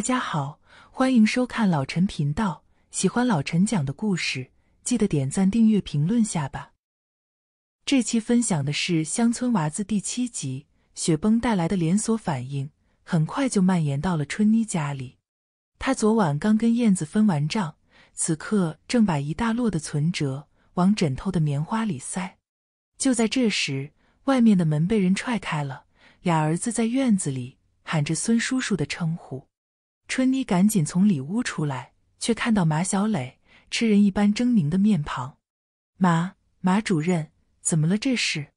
大家好，欢迎收看老陈频道。喜欢老陈讲的故事，记得点赞、订阅、评论下吧。这期分享的是《乡村娃子》第七集：雪崩带来的连锁反应，很快就蔓延到了春妮家里。她昨晚刚跟燕子分完账，此刻正把一大摞的存折往枕头的棉花里塞。就在这时，外面的门被人踹开了，俩儿子在院子里喊着“孙叔叔”的称呼。春妮赶紧从里屋出来，却看到马小磊吃人一般狰狞的面庞。马马主任，怎么了？这是？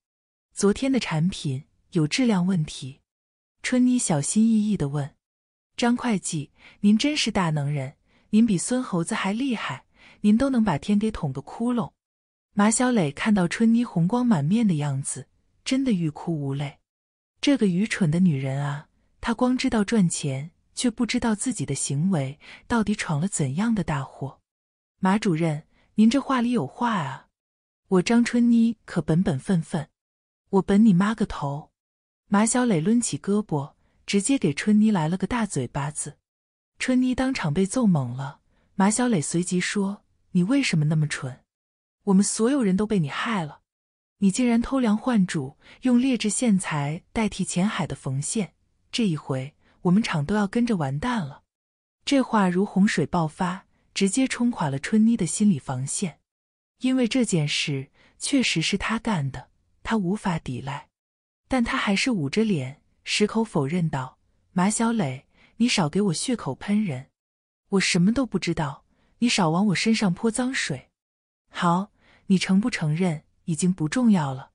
昨天的产品有质量问题。春妮小心翼翼地问：“张会计，您真是大能人，您比孙猴子还厉害，您都能把天给捅个窟窿。”马小磊看到春妮红光满面的样子，真的欲哭无泪。这个愚蠢的女人啊，她光知道赚钱。却不知道自己的行为到底闯了怎样的大祸。马主任，您这话里有话啊！我张春妮可本本分分，我本你妈个头！马小磊抡起胳膊，直接给春妮来了个大嘴巴子。春妮当场被揍懵了。马小磊随即说：“你为什么那么蠢？我们所有人都被你害了！你竟然偷梁换柱，用劣质线材代替浅海的缝线，这一回……”我们厂都要跟着完蛋了！这话如洪水爆发，直接冲垮了春妮的心理防线。因为这件事确实是她干的，她无法抵赖。但她还是捂着脸，矢口否认道：“马小磊，你少给我血口喷人！我什么都不知道，你少往我身上泼脏水！好，你承不承认已经不重要了。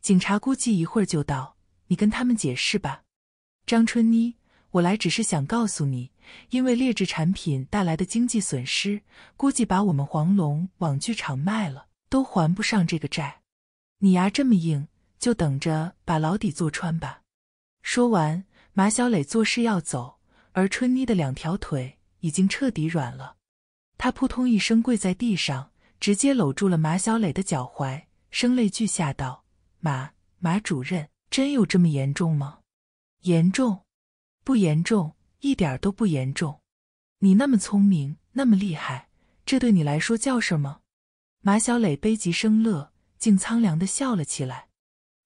警察估计一会儿就到，你跟他们解释吧。”张春妮。我来只是想告诉你，因为劣质产品带来的经济损失，估计把我们黄龙网剧场卖了都还不上这个债。你牙这么硬，就等着把牢底坐穿吧！说完，马小磊作势要走，而春妮的两条腿已经彻底软了，她扑通一声跪在地上，直接搂住了马小磊的脚踝，声泪俱下道：“马马主任，真有这么严重吗？严重！”不严重，一点都不严重。你那么聪明，那么厉害，这对你来说叫什么？马小磊悲极生乐，竟苍凉的笑了起来。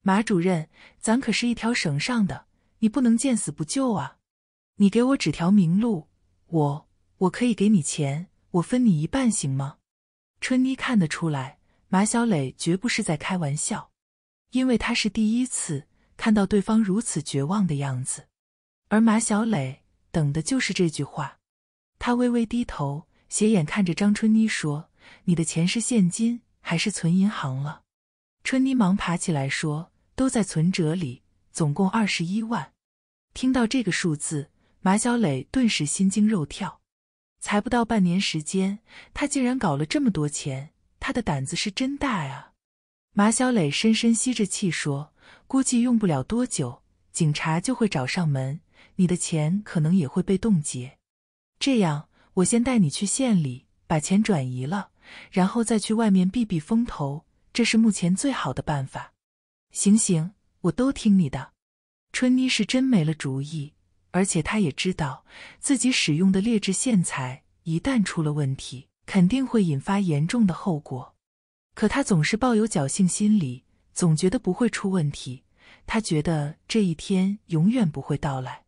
马主任，咱可是一条绳上的，你不能见死不救啊！你给我指条明路，我我可以给你钱，我分你一半，行吗？春妮看得出来，马小磊绝不是在开玩笑，因为他是第一次看到对方如此绝望的样子。而马小磊等的就是这句话。他微微低头，斜眼看着张春妮说：“你的钱是现金还是存银行了？”春妮忙爬起来说：“都在存折里，总共二十一万。”听到这个数字，马小磊顿时心惊肉跳。才不到半年时间，他竟然搞了这么多钱，他的胆子是真大啊！马小磊深深吸着气说：“估计用不了多久，警察就会找上门。”你的钱可能也会被冻结，这样我先带你去县里把钱转移了，然后再去外面避避风头，这是目前最好的办法。行行，我都听你的。春妮是真没了主意，而且她也知道自己使用的劣质线材一旦出了问题，肯定会引发严重的后果。可她总是抱有侥幸心理，总觉得不会出问题，她觉得这一天永远不会到来。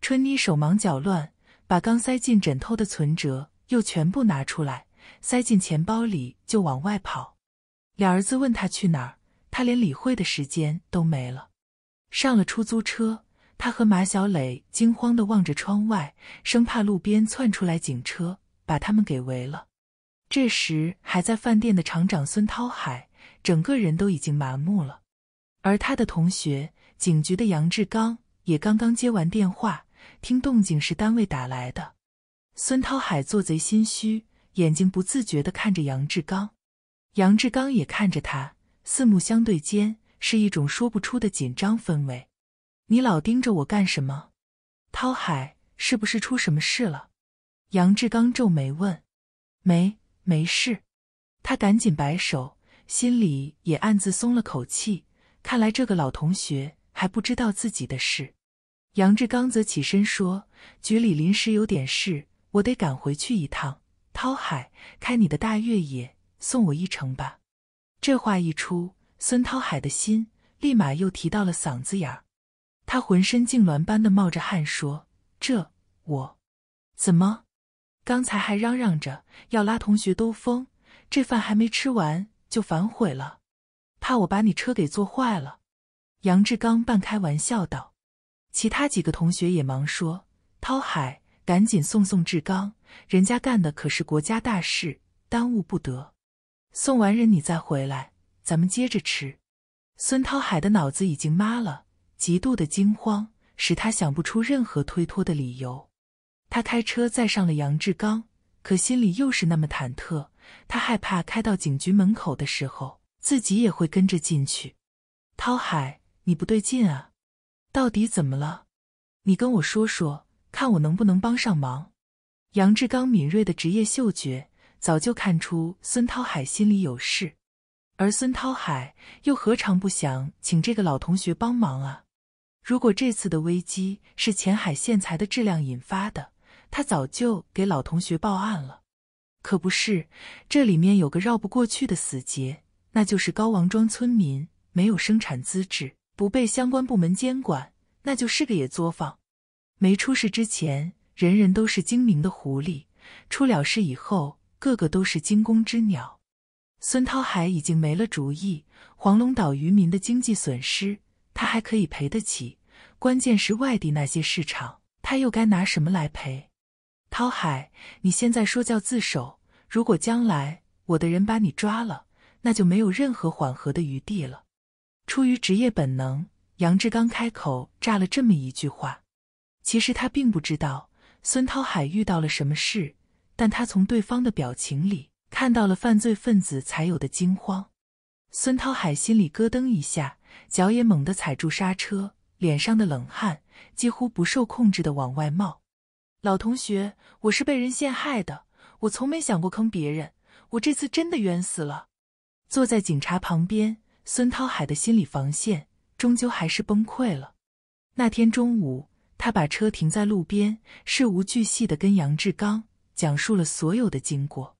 春妮手忙脚乱，把刚塞进枕头的存折又全部拿出来，塞进钱包里，就往外跑。俩儿子问他去哪儿，他连理会的时间都没了。上了出租车，他和马小磊惊慌地望着窗外，生怕路边窜出来警车把他们给围了。这时，还在饭店的厂长孙涛海，整个人都已经麻木了。而他的同学，警局的杨志刚也刚刚接完电话。听动静是单位打来的，孙涛海做贼心虚，眼睛不自觉地看着杨志刚，杨志刚也看着他，四目相对间是一种说不出的紧张氛围。你老盯着我干什么？涛海，是不是出什么事了？杨志刚皱眉问。没，没事。他赶紧摆手，心里也暗自松了口气。看来这个老同学还不知道自己的事。杨志刚则起身说：“局里临时有点事，我得赶回去一趟。涛海，开你的大越野送我一程吧。”这话一出，孙涛海的心立马又提到了嗓子眼儿，他浑身痉挛般的冒着汗说：“这我怎么刚才还嚷嚷着要拉同学兜风，这饭还没吃完就反悔了，怕我把你车给坐坏了？”杨志刚半开玩笑道。其他几个同学也忙说：“涛海，赶紧送送志刚，人家干的可是国家大事，耽误不得。送完人你再回来，咱们接着吃。”孙涛海的脑子已经麻了，极度的惊慌使他想不出任何推脱的理由。他开车载上了杨志刚，可心里又是那么忐忑，他害怕开到警局门口的时候，自己也会跟着进去。涛海，你不对劲啊！到底怎么了？你跟我说说看，我能不能帮上忙？杨志刚敏锐的职业嗅觉早就看出孙涛海心里有事，而孙涛海又何尝不想请这个老同学帮忙啊？如果这次的危机是前海线材的质量引发的，他早就给老同学报案了。可不是，这里面有个绕不过去的死结，那就是高王庄村民没有生产资质。不被相关部门监管，那就是个野作坊。没出事之前，人人都是精明的狐狸；出了事以后，个个都是惊弓之鸟。孙涛海已经没了主意。黄龙岛渔民的经济损失，他还可以赔得起；关键是外地那些市场，他又该拿什么来赔？涛海，你现在说叫自首，如果将来我的人把你抓了，那就没有任何缓和的余地了。出于职业本能，杨志刚开口炸了这么一句话。其实他并不知道孙涛海遇到了什么事，但他从对方的表情里看到了犯罪分子才有的惊慌。孙涛海心里咯噔一下，脚也猛地踩住刹车，脸上的冷汗几乎不受控制的往外冒。老同学，我是被人陷害的，我从没想过坑别人，我这次真的冤死了。坐在警察旁边。孙涛海的心理防线终究还是崩溃了。那天中午，他把车停在路边，事无巨细地跟杨志刚讲述了所有的经过。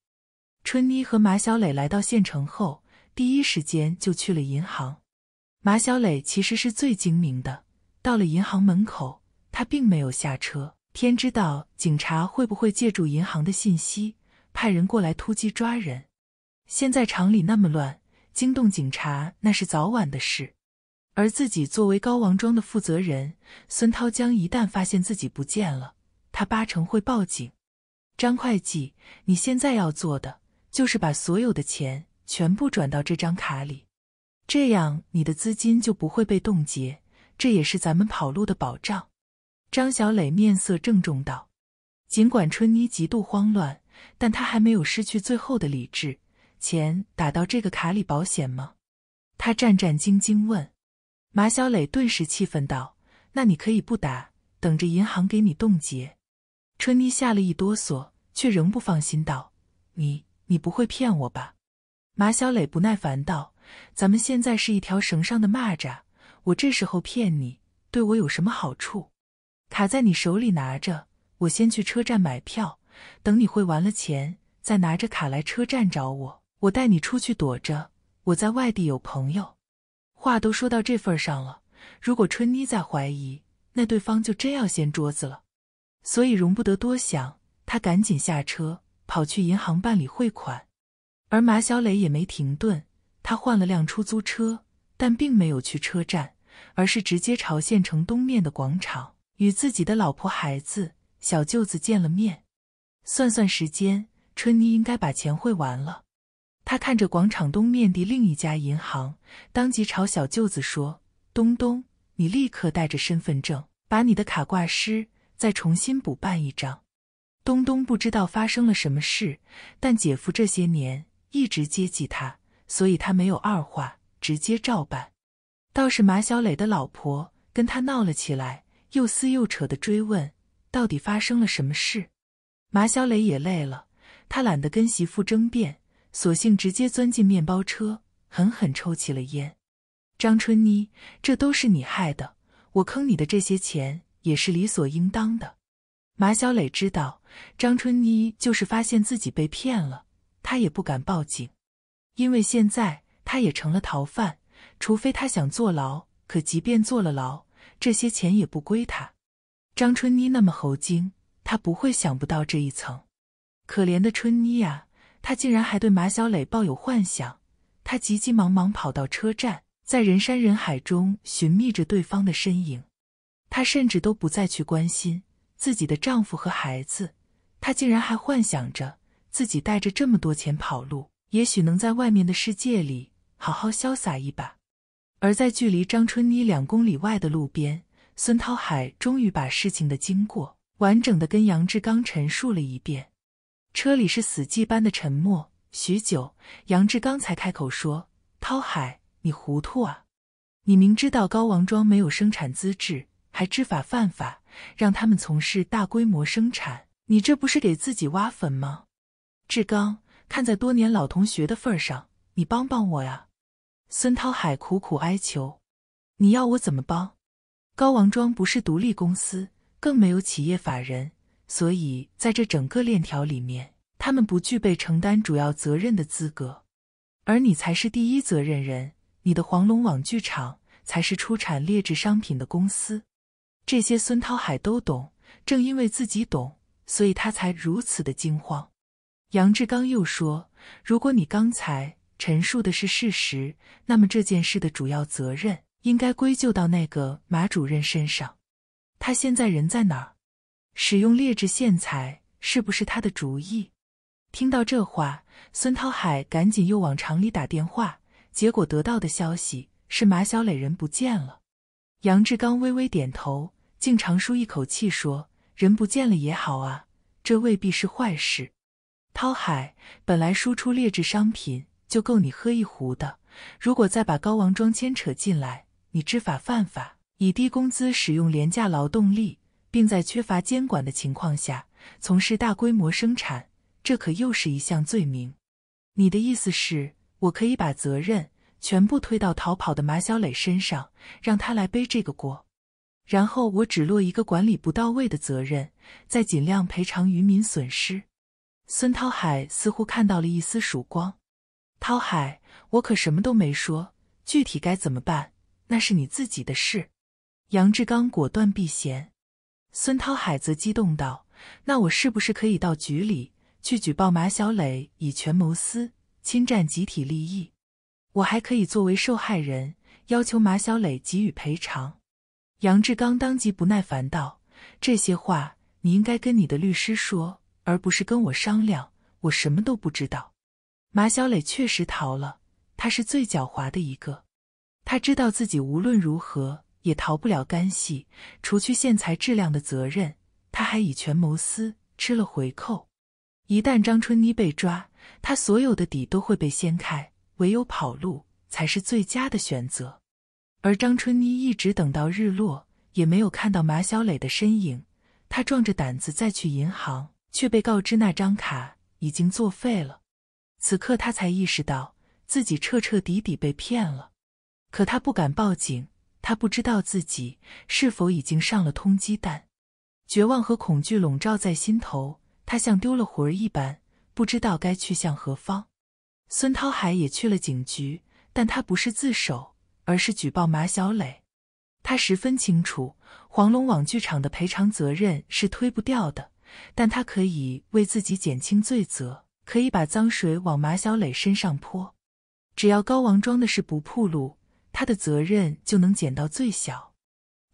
春妮和马小磊来到县城后，第一时间就去了银行。马小磊其实是最精明的，到了银行门口，他并没有下车。天知道警察会不会借助银行的信息派人过来突击抓人？现在厂里那么乱。惊动警察那是早晚的事，而自己作为高王庄的负责人，孙涛江一旦发现自己不见了，他八成会报警。张会计，你现在要做的就是把所有的钱全部转到这张卡里，这样你的资金就不会被冻结，这也是咱们跑路的保障。张小磊面色郑重道：“尽管春妮极度慌乱，但他还没有失去最后的理智。”钱打到这个卡里保险吗？他战战兢兢问。马小磊顿时气愤道：“那你可以不打，等着银行给你冻结。”春妮吓了一哆嗦，却仍不放心道：“你你不会骗我吧？”马小磊不耐烦道：“咱们现在是一条绳上的蚂蚱，我这时候骗你，对我有什么好处？卡在你手里拿着，我先去车站买票，等你汇完了钱，再拿着卡来车站找我。”我带你出去躲着，我在外地有朋友。话都说到这份上了，如果春妮再怀疑，那对方就真要掀桌子了。所以容不得多想，他赶紧下车，跑去银行办理汇款。而马小磊也没停顿，他换了辆出租车，但并没有去车站，而是直接朝县城东面的广场，与自己的老婆、孩子、小舅子见了面。算算时间，春妮应该把钱汇完了。他看着广场东面的另一家银行，当即朝小舅子说：“东东，你立刻带着身份证，把你的卡挂失，再重新补办一张。”东东不知道发生了什么事，但姐夫这些年一直接济他，所以他没有二话，直接照办。倒是马小磊的老婆跟他闹了起来，又撕又扯的追问到底发生了什么事。马小磊也累了，他懒得跟媳妇争辩。索性直接钻进面包车，狠狠抽起了烟。张春妮，这都是你害的，我坑你的这些钱也是理所应当的。马小磊知道，张春妮就是发现自己被骗了，他也不敢报警，因为现在他也成了逃犯，除非他想坐牢。可即便坐了牢，这些钱也不归他。张春妮那么猴精，他不会想不到这一层。可怜的春妮呀！她竟然还对马小磊抱有幻想，她急急忙忙跑到车站，在人山人海中寻觅着对方的身影。她甚至都不再去关心自己的丈夫和孩子，她竟然还幻想着自己带着这么多钱跑路，也许能在外面的世界里好好潇洒一把。而在距离张春妮两公里外的路边，孙涛海终于把事情的经过完整的跟杨志刚陈述了一遍。车里是死寂般的沉默。许久，杨志刚才开口说：“涛海，你糊涂啊！你明知道高王庄没有生产资质，还知法犯法，让他们从事大规模生产，你这不是给自己挖坟吗？”志刚，看在多年老同学的份上，你帮帮我呀！”孙涛海苦苦哀求：“你要我怎么帮？高王庄不是独立公司，更没有企业法人。”所以，在这整个链条里面，他们不具备承担主要责任的资格，而你才是第一责任人。你的黄龙网剧场才是出产劣质商品的公司。这些孙涛海都懂，正因为自己懂，所以他才如此的惊慌。杨志刚又说：“如果你刚才陈述的是事实，那么这件事的主要责任应该归咎到那个马主任身上。他现在人在哪儿？”使用劣质线材是不是他的主意？听到这话，孙涛海赶紧又往厂里打电话，结果得到的消息是马小磊人不见了。杨志刚微微点头，竟长舒一口气说：“人不见了也好啊，这未必是坏事。涛海，本来输出劣质商品就够你喝一壶的，如果再把高王庄牵扯进来，你知法犯法，以低工资使用廉价劳动力。”并在缺乏监管的情况下从事大规模生产，这可又是一项罪名。你的意思是，我可以把责任全部推到逃跑的马小磊身上，让他来背这个锅，然后我只落一个管理不到位的责任，再尽量赔偿渔民损失。孙涛海似乎看到了一丝曙光。涛海，我可什么都没说，具体该怎么办，那是你自己的事。杨志刚果断避嫌。孙涛海则激动道：“那我是不是可以到局里去举报马小磊以权谋私、侵占集体利益？我还可以作为受害人要求马小磊给予赔偿。”杨志刚当即不耐烦道：“这些话你应该跟你的律师说，而不是跟我商量。我什么都不知道。马小磊确实逃了，他是最狡猾的一个，他知道自己无论如何。”也逃不了干系。除去线材质量的责任，他还以权谋私，吃了回扣。一旦张春妮被抓，他所有的底都会被掀开，唯有跑路才是最佳的选择。而张春妮一直等到日落，也没有看到马小磊的身影。她壮着胆子再去银行，却被告知那张卡已经作废了。此刻，她才意识到自己彻彻底底被骗了。可她不敢报警。他不知道自己是否已经上了通缉弹，绝望和恐惧笼罩在心头，他像丢了魂儿一般，不知道该去向何方。孙涛海也去了警局，但他不是自首，而是举报马小磊。他十分清楚，黄龙网剧场的赔偿责任是推不掉的，但他可以为自己减轻罪责，可以把脏水往马小磊身上泼，只要高王庄的事不暴露。他的责任就能减到最小。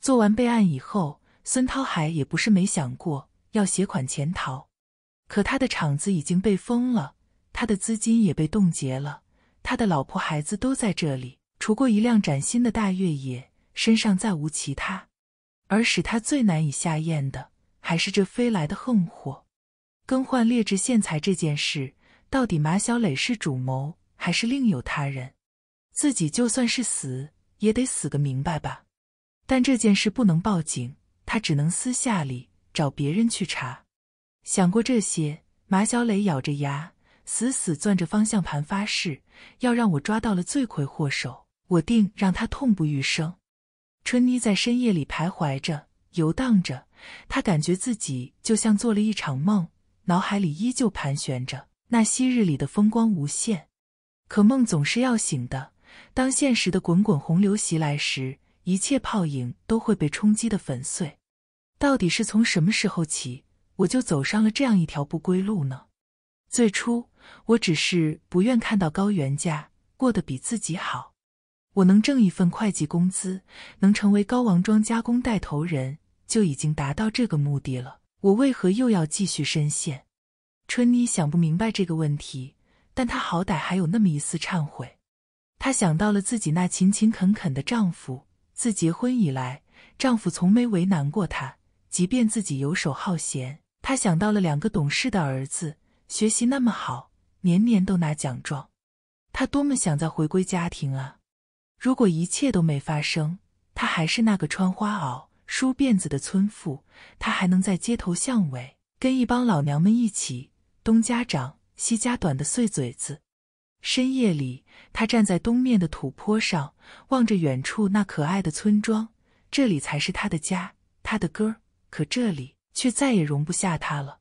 做完备案以后，孙涛海也不是没想过要携款潜逃，可他的厂子已经被封了，他的资金也被冻结了，他的老婆孩子都在这里，除过一辆崭新的大越野，身上再无其他。而使他最难以下咽的，还是这飞来的横祸——更换劣质线材这件事，到底马小磊是主谋，还是另有他人？自己就算是死也得死个明白吧，但这件事不能报警，他只能私下里找别人去查。想过这些，马小磊咬着牙，死死攥着方向盘，发誓要让我抓到了罪魁祸首，我定让他痛不欲生。春妮在深夜里徘徊着、游荡着，她感觉自己就像做了一场梦，脑海里依旧盘旋着那昔日里的风光无限，可梦总是要醒的。当现实的滚滚洪流袭来时，一切泡影都会被冲击的粉碎。到底是从什么时候起，我就走上了这样一条不归路呢？最初我只是不愿看到高原价过得比自己好。我能挣一份会计工资，能成为高王庄加工带头人，就已经达到这个目的了。我为何又要继续深陷？春妮想不明白这个问题，但她好歹还有那么一丝忏悔。她想到了自己那勤勤恳恳的丈夫，自结婚以来，丈夫从没为难过她，即便自己游手好闲。她想到了两个懂事的儿子，学习那么好，年年都拿奖状。她多么想再回归家庭啊！如果一切都没发生，她还是那个穿花袄、梳辫子的村妇，她还能在街头巷尾跟一帮老娘们一起东家长西家短的碎嘴子。深夜里，他站在东面的土坡上，望着远处那可爱的村庄。这里才是他的家，他的歌。可这里却再也容不下他了。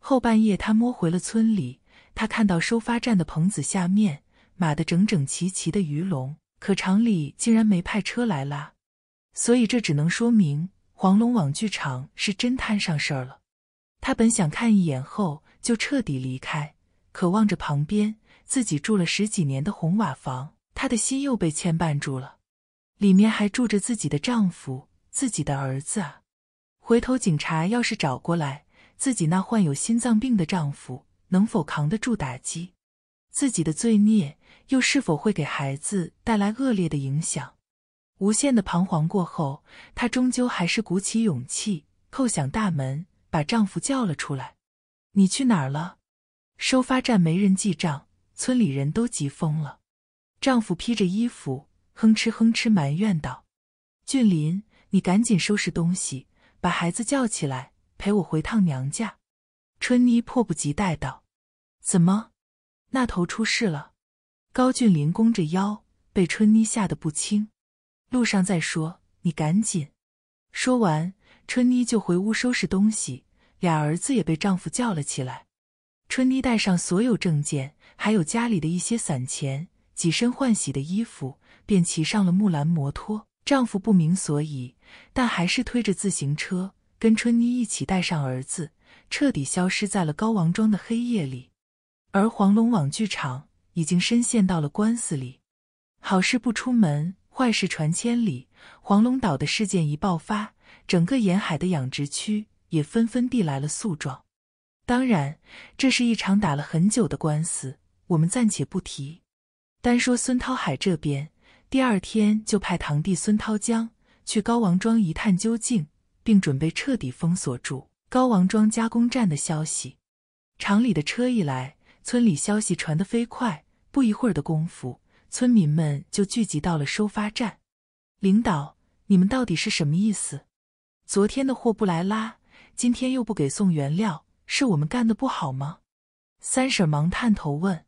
后半夜，他摸回了村里。他看到收发站的棚子下面码得整整齐齐的鱼笼，可厂里竟然没派车来拉。所以这只能说明黄龙网剧场是真摊上事儿了。他本想看一眼后就彻底离开。渴望着旁边自己住了十几年的红瓦房，她的心又被牵绊住了。里面还住着自己的丈夫、自己的儿子啊！回头警察要是找过来，自己那患有心脏病的丈夫能否扛得住打击？自己的罪孽又是否会给孩子带来恶劣的影响？无限的彷徨过后，她终究还是鼓起勇气，叩响大门，把丈夫叫了出来：“你去哪儿了？”收发站没人记账，村里人都急疯了。丈夫披着衣服，哼哧哼哧埋怨道：“俊林，你赶紧收拾东西，把孩子叫起来，陪我回趟娘家。”春妮迫不及待道：“怎么？那头出事了？”高俊林弓着腰，被春妮吓得不轻。路上再说，你赶紧。说完，春妮就回屋收拾东西，俩儿子也被丈夫叫了起来。春妮带上所有证件，还有家里的一些散钱、几身换洗的衣服，便骑上了木兰摩托。丈夫不明所以，但还是推着自行车跟春妮一起带上儿子，彻底消失在了高王庄的黑夜里。而黄龙网剧场已经深陷到了官司里。好事不出门，坏事传千里。黄龙岛的事件一爆发，整个沿海的养殖区也纷纷递来了诉状。当然，这是一场打了很久的官司，我们暂且不提。单说孙涛海这边，第二天就派堂弟孙涛江去高王庄一探究竟，并准备彻底封锁住高王庄加工站的消息。厂里的车一来，村里消息传得飞快，不一会儿的功夫，村民们就聚集到了收发站。领导，你们到底是什么意思？昨天的货不来拉，今天又不给送原料。是我们干的不好吗？三婶忙探头问。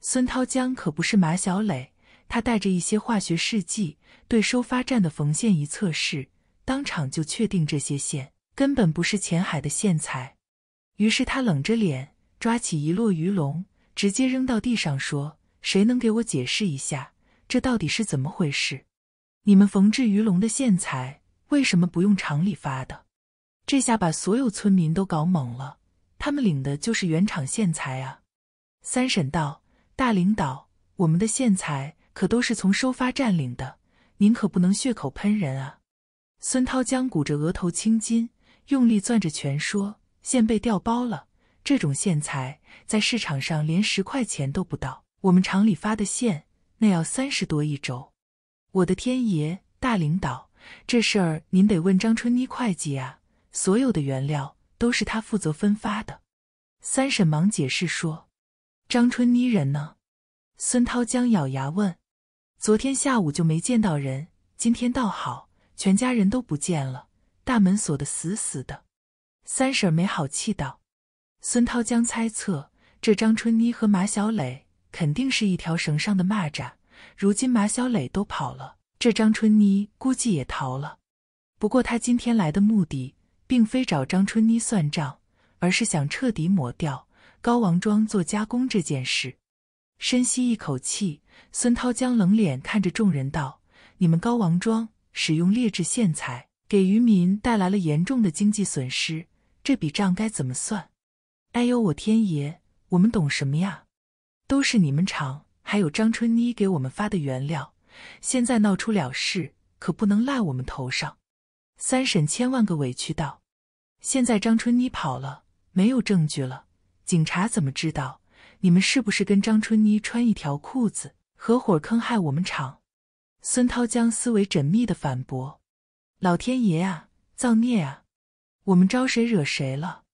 孙涛江可不是马小磊，他带着一些化学试剂，对收发站的缝线一测试，当场就确定这些线根本不是前海的线材。于是他冷着脸抓起一摞鱼笼，直接扔到地上，说：“谁能给我解释一下，这到底是怎么回事？你们缝制鱼笼的线材为什么不用厂里发的？”这下把所有村民都搞懵了。他们领的就是原厂线材啊！三婶道：“大领导，我们的线材可都是从收发站领的，您可不能血口喷人啊！”孙涛江鼓着额头青筋，用力攥着拳说：“线被调包了，这种线材在市场上连十块钱都不到，我们厂里发的线那要三十多一轴。我的天爷，大领导，这事儿您得问张春妮会计啊！所有的原料。”都是他负责分发的，三婶忙解释说：“张春妮人呢？”孙涛江咬牙问：“昨天下午就没见到人，今天倒好，全家人都不见了，大门锁得死死的。”三婶没好气道：“孙涛江猜测，这张春妮和马小磊肯定是一条绳上的蚂蚱，如今马小磊都跑了，这张春妮估计也逃了。不过他今天来的目的……”并非找张春妮算账，而是想彻底抹掉高王庄做加工这件事。深吸一口气，孙涛将冷脸看着众人道：“你们高王庄使用劣质线材，给渔民带来了严重的经济损失，这笔账该怎么算？”“哎呦，我天爷，我们懂什么呀？都是你们厂还有张春妮给我们发的原料，现在闹出了事，可不能赖我们头上。”三婶千万个委屈道：“现在张春妮跑了，没有证据了，警察怎么知道你们是不是跟张春妮穿一条裤子，合伙坑害我们厂？”孙涛将思维缜密的反驳：“老天爷啊，造孽啊！我们招谁惹谁了？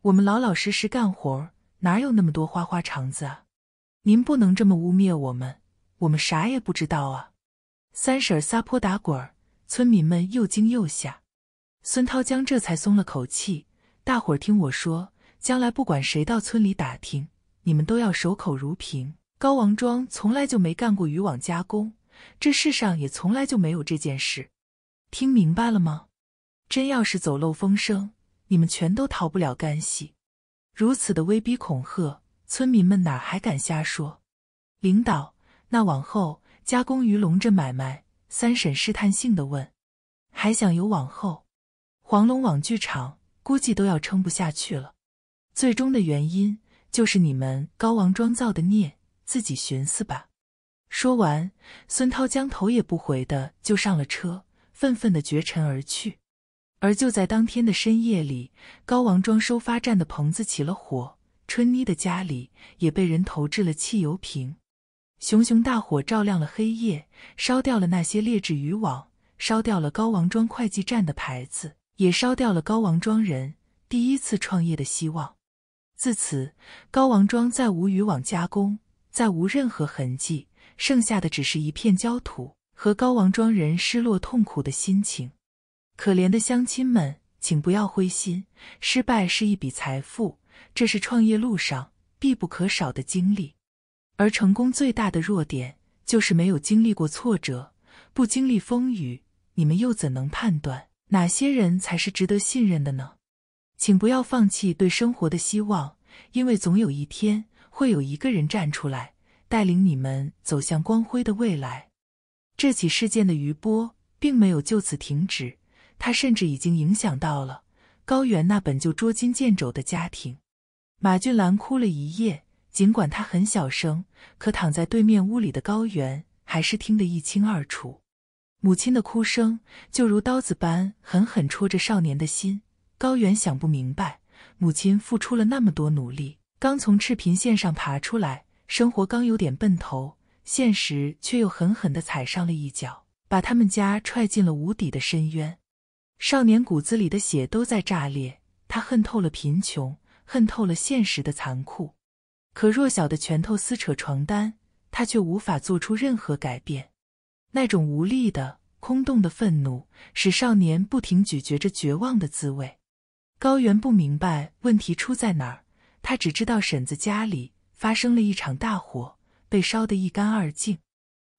我们老老实实干活，哪有那么多花花肠子啊？您不能这么污蔑我们，我们啥也不知道啊！”三婶撒泼打滚儿。村民们又惊又吓，孙涛江这才松了口气。大伙儿听我说，将来不管谁到村里打听，你们都要守口如瓶。高王庄从来就没干过渔网加工，这世上也从来就没有这件事。听明白了吗？真要是走漏风声，你们全都逃不了干系。如此的威逼恐吓，村民们哪还敢瞎说？领导，那往后加工鱼笼这买卖……三婶试探性的问：“还想有往后？黄龙网剧场估计都要撑不下去了。最终的原因就是你们高王庄造的孽，自己寻思吧。”说完，孙涛将头也不回的就上了车，愤愤的绝尘而去。而就在当天的深夜里，高王庄收发站的棚子起了火，春妮的家里也被人投掷了汽油瓶。熊熊大火照亮了黑夜，烧掉了那些劣质渔网，烧掉了高王庄会计站的牌子，也烧掉了高王庄人第一次创业的希望。自此，高王庄再无渔网加工，再无任何痕迹，剩下的只是一片焦土和高王庄人失落痛苦的心情。可怜的乡亲们，请不要灰心，失败是一笔财富，这是创业路上必不可少的经历。而成功最大的弱点就是没有经历过挫折，不经历风雨，你们又怎能判断哪些人才是值得信任的呢？请不要放弃对生活的希望，因为总有一天会有一个人站出来，带领你们走向光辉的未来。这起事件的余波并没有就此停止，它甚至已经影响到了高原那本就捉襟见肘的家庭。马俊兰哭了一夜。尽管他很小声，可躺在对面屋里的高原还是听得一清二楚。母亲的哭声就如刀子般狠狠戳着少年的心。高原想不明白，母亲付出了那么多努力，刚从赤贫线上爬出来，生活刚有点奔头，现实却又狠狠地踩上了一脚，把他们家踹进了无底的深渊。少年骨子里的血都在炸裂，他恨透了贫穷，恨透了现实的残酷。可弱小的拳头撕扯床单，他却无法做出任何改变。那种无力的、空洞的愤怒，使少年不停咀嚼着绝望的滋味。高原不明白问题出在哪儿，他只知道婶子家里发生了一场大火，被烧得一干二净。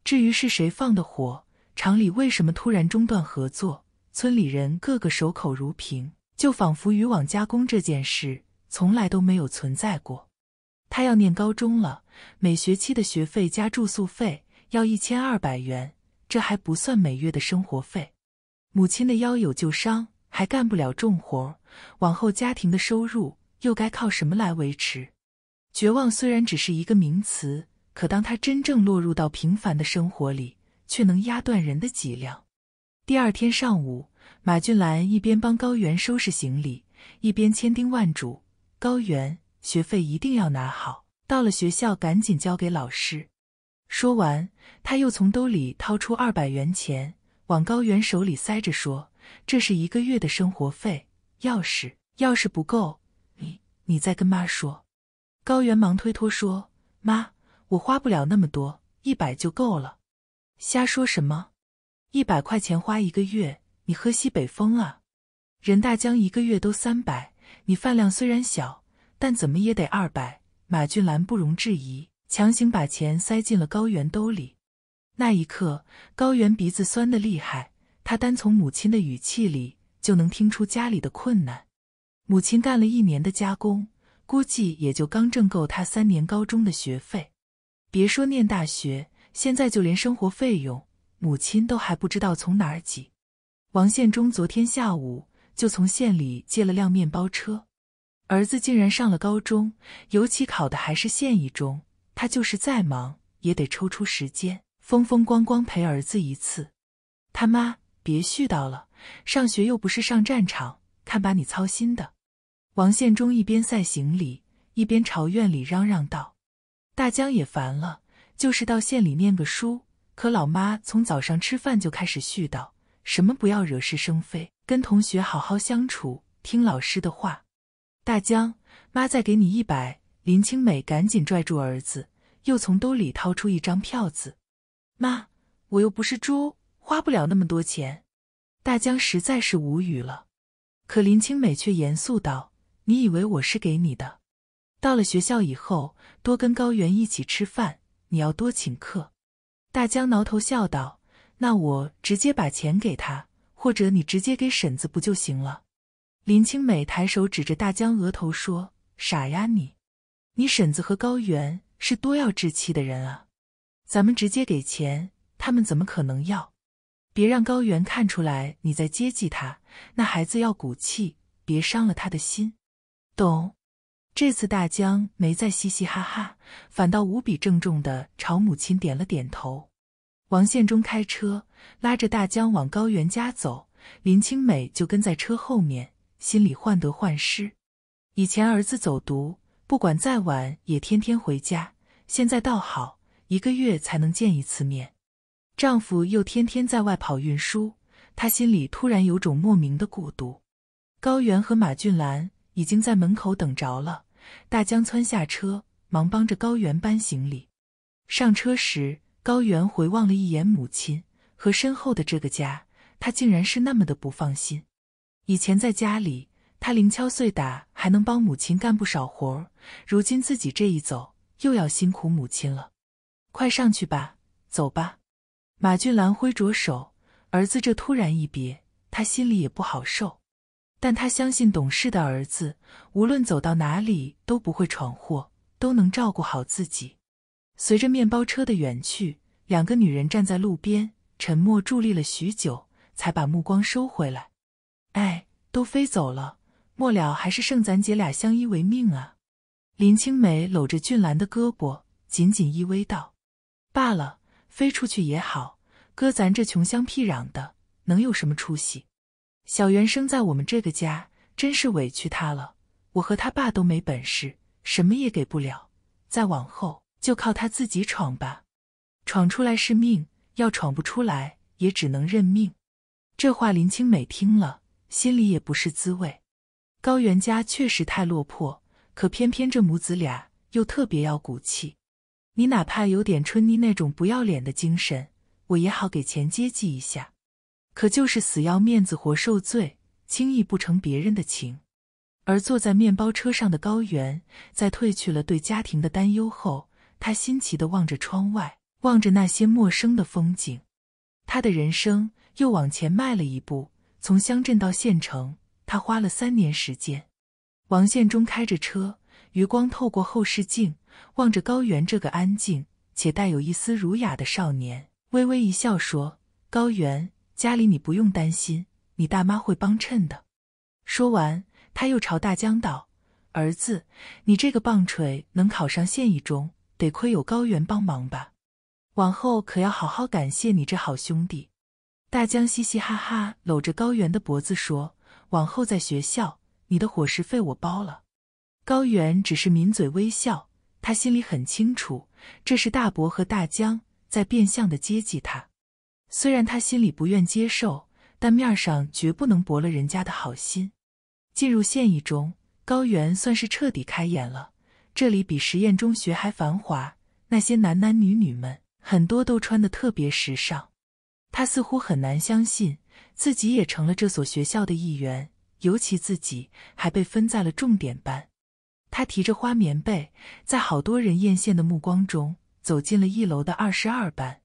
至于是谁放的火，厂里为什么突然中断合作，村里人个个守口如瓶，就仿佛渔网加工这件事从来都没有存在过。他要念高中了，每学期的学费加住宿费要一千二百元，这还不算每月的生活费。母亲的腰有旧伤，还干不了重活，往后家庭的收入又该靠什么来维持？绝望虽然只是一个名词，可当他真正落入到平凡的生活里，却能压断人的脊梁。第二天上午，马俊兰一边帮高原收拾行李，一边千叮万嘱高原。学费一定要拿好，到了学校赶紧交给老师。说完，他又从兜里掏出二百元钱，往高原手里塞着说：“这是一个月的生活费，钥匙钥匙不够，你你再跟妈说。”高原忙推脱说：“妈，我花不了那么多，一百就够了。”“瞎说什么？一百块钱花一个月，你喝西北风啊？任大江一个月都三百，你饭量虽然小。”但怎么也得二百。马俊兰不容置疑，强行把钱塞进了高原兜里。那一刻，高原鼻子酸的厉害。他单从母亲的语气里就能听出家里的困难。母亲干了一年的家工，估计也就刚挣够他三年高中的学费。别说念大学，现在就连生活费用，母亲都还不知道从哪儿挤。王宪忠昨天下午就从县里借了辆面包车。儿子竟然上了高中，尤其考的还是县一中，他就是再忙也得抽出时间，风风光光陪儿子一次。他妈，别絮叨了，上学又不是上战场，看把你操心的。王献忠一边塞行李，一边朝院里嚷嚷道：“大江也烦了，就是到县里念个书，可老妈从早上吃饭就开始絮叨，什么不要惹是生非，跟同学好好相处，听老师的话。”大江，妈再给你一百。林青美赶紧拽住儿子，又从兜里掏出一张票子。妈，我又不是猪，花不了那么多钱。大江实在是无语了，可林青美却严肃道：“你以为我是给你的？到了学校以后，多跟高原一起吃饭，你要多请客。”大江挠头笑道：“那我直接把钱给他，或者你直接给婶子不就行了？”林清美抬手指着大江额头说：“傻呀你，你婶子和高原是多要志气的人啊，咱们直接给钱，他们怎么可能要？别让高原看出来你在接济他，那孩子要骨气，别伤了他的心。懂？”这次大江没再嘻嘻哈哈，反倒无比郑重地朝母亲点了点头。王献忠开车拉着大江往高原家走，林清美就跟在车后面。心里患得患失。以前儿子走读，不管再晚也天天回家，现在倒好，一个月才能见一次面。丈夫又天天在外跑运输，她心里突然有种莫名的孤独。高原和马俊兰已经在门口等着了。大江蹿下车，忙帮着高原搬行李。上车时，高原回望了一眼母亲和身后的这个家，他竟然是那么的不放心。以前在家里，他零敲碎打还能帮母亲干不少活儿。如今自己这一走，又要辛苦母亲了。快上去吧，走吧。马俊兰挥着手，儿子这突然一别，他心里也不好受。但他相信懂事的儿子，无论走到哪里都不会闯祸，都能照顾好自己。随着面包车的远去，两个女人站在路边，沉默伫立了许久，才把目光收回来。哎，都飞走了，末了还是剩咱姐俩相依为命啊！林青梅搂着俊兰的胳膊，紧紧依偎道：“罢了，飞出去也好，搁咱这穷乡僻壤的，能有什么出息？小元生在我们这个家，真是委屈他了。我和他爸都没本事，什么也给不了。再往后就靠他自己闯吧，闯出来是命，要闯不出来，也只能认命。”这话林青美听了。心里也不是滋味。高原家确实太落魄，可偏偏这母子俩又特别要骨气。你哪怕有点春妮那种不要脸的精神，我也好给钱接济一下。可就是死要面子活受罪，轻易不成别人的情。而坐在面包车上的高原，在褪去了对家庭的担忧后，他新奇的望着窗外，望着那些陌生的风景。他的人生又往前迈了一步。从乡镇到县城，他花了三年时间。王宪忠开着车，余光透过后视镜望着高原这个安静且带有一丝儒雅的少年，微微一笑说：“高原，家里你不用担心，你大妈会帮衬的。”说完，他又朝大江道：“儿子，你这个棒槌能考上县一中，得亏有高原帮忙吧？往后可要好好感谢你这好兄弟。”大江嘻嘻哈哈搂着高原的脖子说：“往后在学校，你的伙食费我包了。”高原只是抿嘴微笑，他心里很清楚，这是大伯和大江在变相的接济他。虽然他心里不愿接受，但面上绝不能驳了人家的好心。进入县一中，高原算是彻底开眼了，这里比实验中学还繁华，那些男男女女们很多都穿得特别时尚。他似乎很难相信自己也成了这所学校的一员，尤其自己还被分在了重点班。他提着花棉被，在好多人艳羡的目光中走进了一楼的二十二班。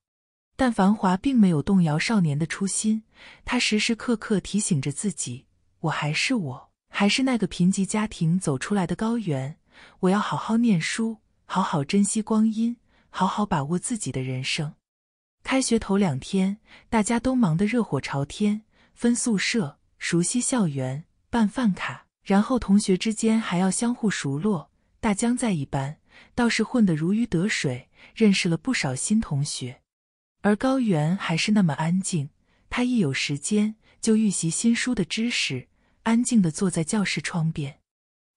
但繁华并没有动摇少年的初心，他时时刻刻提醒着自己：我还是我，还是那个贫瘠家庭走出来的高原。我要好好念书，好好珍惜光阴，好好把握自己的人生。开学头两天，大家都忙得热火朝天，分宿舍、熟悉校园、办饭卡，然后同学之间还要相互熟络。大江在一班倒是混得如鱼得水，认识了不少新同学，而高原还是那么安静。他一有时间就预习新书的知识，安静地坐在教室窗边，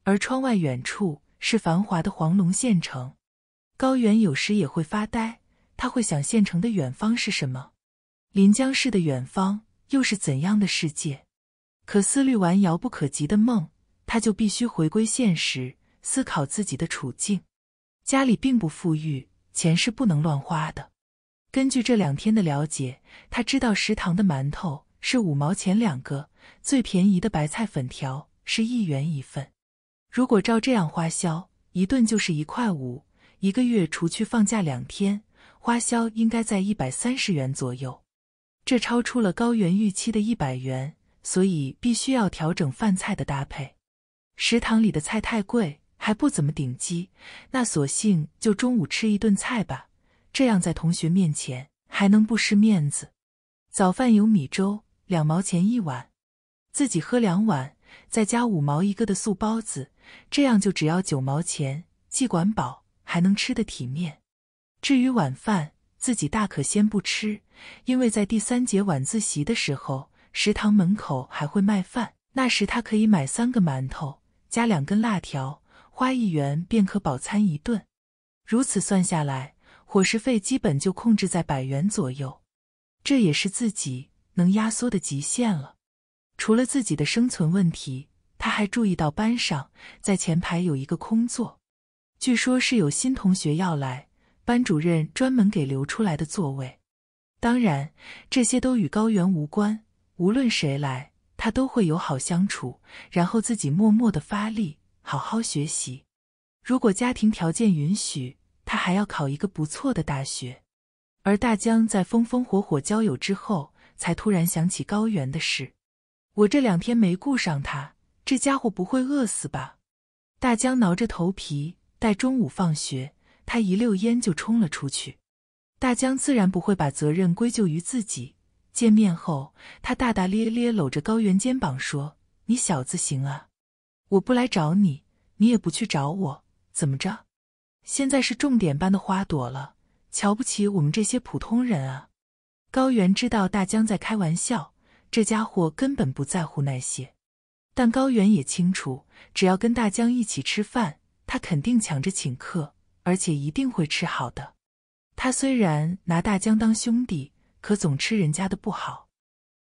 而窗外远处是繁华的黄龙县城。高原有时也会发呆。他会想县城的远方是什么，临江市的远方又是怎样的世界？可思虑完遥不可及的梦，他就必须回归现实，思考自己的处境。家里并不富裕，钱是不能乱花的。根据这两天的了解，他知道食堂的馒头是五毛钱两个，最便宜的白菜粉条是一元一份。如果照这样花销，一顿就是一块五，一个月除去放假两天。花销应该在一百三十元左右，这超出了高原预期的一百元，所以必须要调整饭菜的搭配。食堂里的菜太贵，还不怎么顶饥，那索性就中午吃一顿菜吧，这样在同学面前还能不失面子。早饭有米粥，两毛钱一碗，自己喝两碗，再加五毛一个的素包子，这样就只要九毛钱，既管饱，还能吃得体面。至于晚饭，自己大可先不吃，因为在第三节晚自习的时候，食堂门口还会卖饭。那时他可以买三个馒头加两根辣条，花一元便可饱餐一顿。如此算下来，伙食费基本就控制在百元左右，这也是自己能压缩的极限了。除了自己的生存问题，他还注意到班上在前排有一个空座，据说是有新同学要来。班主任专门给留出来的座位，当然这些都与高原无关。无论谁来，他都会友好相处，然后自己默默的发力，好好学习。如果家庭条件允许，他还要考一个不错的大学。而大江在风风火火交友之后，才突然想起高原的事。我这两天没顾上他，这家伙不会饿死吧？大江挠着头皮，待中午放学。他一溜烟就冲了出去，大江自然不会把责任归咎于自己。见面后，他大大咧咧搂着高原肩膀说：“你小子行啊，我不来找你，你也不去找我，怎么着？现在是重点班的花朵了，瞧不起我们这些普通人啊！”高原知道大江在开玩笑，这家伙根本不在乎那些，但高原也清楚，只要跟大江一起吃饭，他肯定抢着请客。而且一定会吃好的。他虽然拿大江当兄弟，可总吃人家的不好。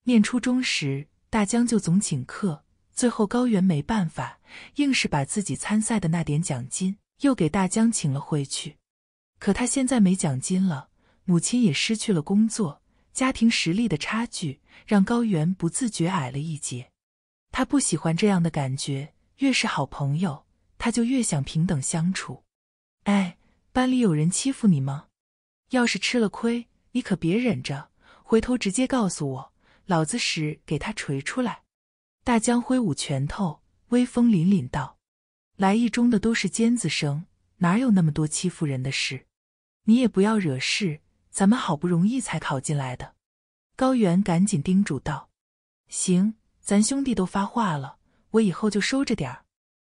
念初中时，大江就总请客，最后高原没办法，硬是把自己参赛的那点奖金又给大江请了回去。可他现在没奖金了，母亲也失去了工作，家庭实力的差距让高原不自觉矮了一截。他不喜欢这样的感觉，越是好朋友，他就越想平等相处。哎。班里有人欺负你吗？要是吃了亏，你可别忍着，回头直接告诉我，老子使给他锤出来。大江挥舞拳头，威风凛凛道：“来意中的都是尖子生，哪有那么多欺负人的事？你也不要惹事，咱们好不容易才考进来的。”高原赶紧叮嘱道：“行，咱兄弟都发话了，我以后就收着点儿。”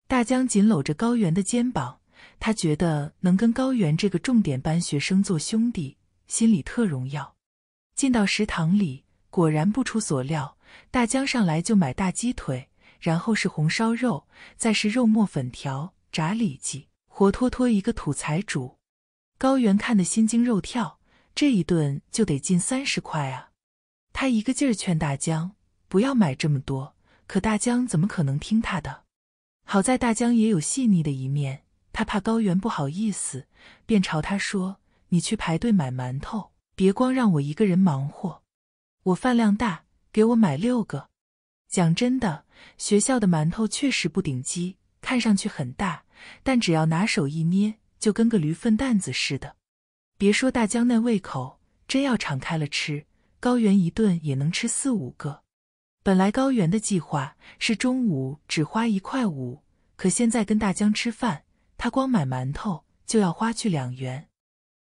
大江紧搂着高原的肩膀。他觉得能跟高原这个重点班学生做兄弟，心里特荣耀。进到食堂里，果然不出所料，大江上来就买大鸡腿，然后是红烧肉，再是肉末粉条、炸里脊，活脱脱一个土财主。高原看得心惊肉跳，这一顿就得近三十块啊！他一个劲儿劝大江不要买这么多，可大江怎么可能听他的？好在大江也有细腻的一面。他怕高原不好意思，便朝他说：“你去排队买馒头，别光让我一个人忙活。我饭量大，给我买六个。”讲真的，学校的馒头确实不顶饥，看上去很大，但只要拿手一捏，就跟个驴粪蛋子似的。别说大江那胃口，真要敞开了吃，高原一顿也能吃四五个。本来高原的计划是中午只花一块五，可现在跟大江吃饭。他光买馒头就要花去两元，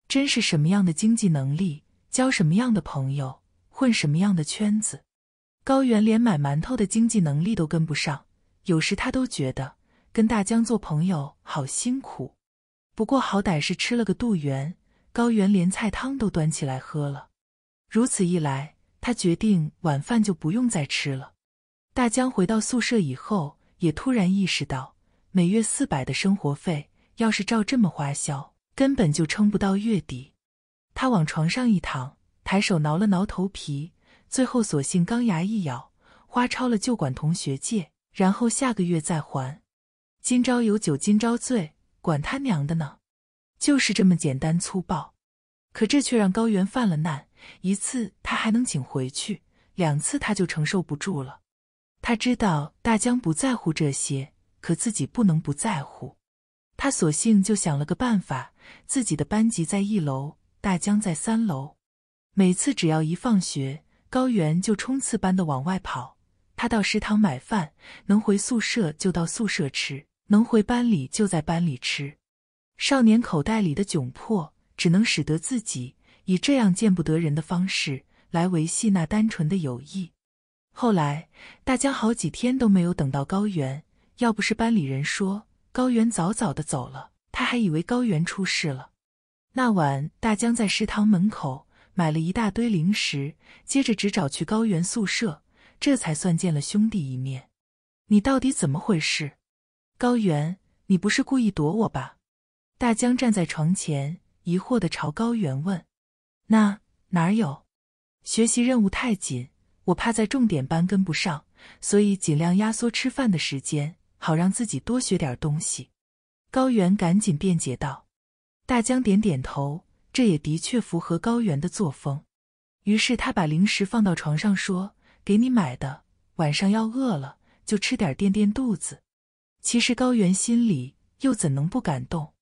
真是什么样的经济能力，交什么样的朋友，混什么样的圈子。高原连买馒头的经济能力都跟不上，有时他都觉得跟大江做朋友好辛苦。不过好歹是吃了个肚元，高原连菜汤都端起来喝了。如此一来，他决定晚饭就不用再吃了。大江回到宿舍以后，也突然意识到每月四百的生活费。要是照这么花销，根本就撑不到月底。他往床上一躺，抬手挠了挠头皮，最后索性钢牙一咬，花超了就管同学借，然后下个月再还。今朝有酒今朝醉，管他娘的呢！就是这么简单粗暴。可这却让高原犯了难。一次他还能请回去，两次他就承受不住了。他知道大江不在乎这些，可自己不能不在乎。他索性就想了个办法，自己的班级在一楼，大江在三楼。每次只要一放学，高原就冲刺般的往外跑。他到食堂买饭，能回宿舍就到宿舍吃，能回班里就在班里吃。少年口袋里的窘迫，只能使得自己以这样见不得人的方式来维系那单纯的友谊。后来，大江好几天都没有等到高原，要不是班里人说。高原早早的走了，他还以为高原出事了。那晚，大江在食堂门口买了一大堆零食，接着只找去高原宿舍，这才算见了兄弟一面。你到底怎么回事？高原，你不是故意躲我吧？大江站在床前，疑惑的朝高原问：“那哪有？学习任务太紧，我怕在重点班跟不上，所以尽量压缩吃饭的时间。”好让自己多学点东西，高原赶紧辩解道。大江点点头，这也的确符合高原的作风。于是他把零食放到床上，说：“给你买的，晚上要饿了就吃点垫垫肚子。”其实高原心里又怎能不感动？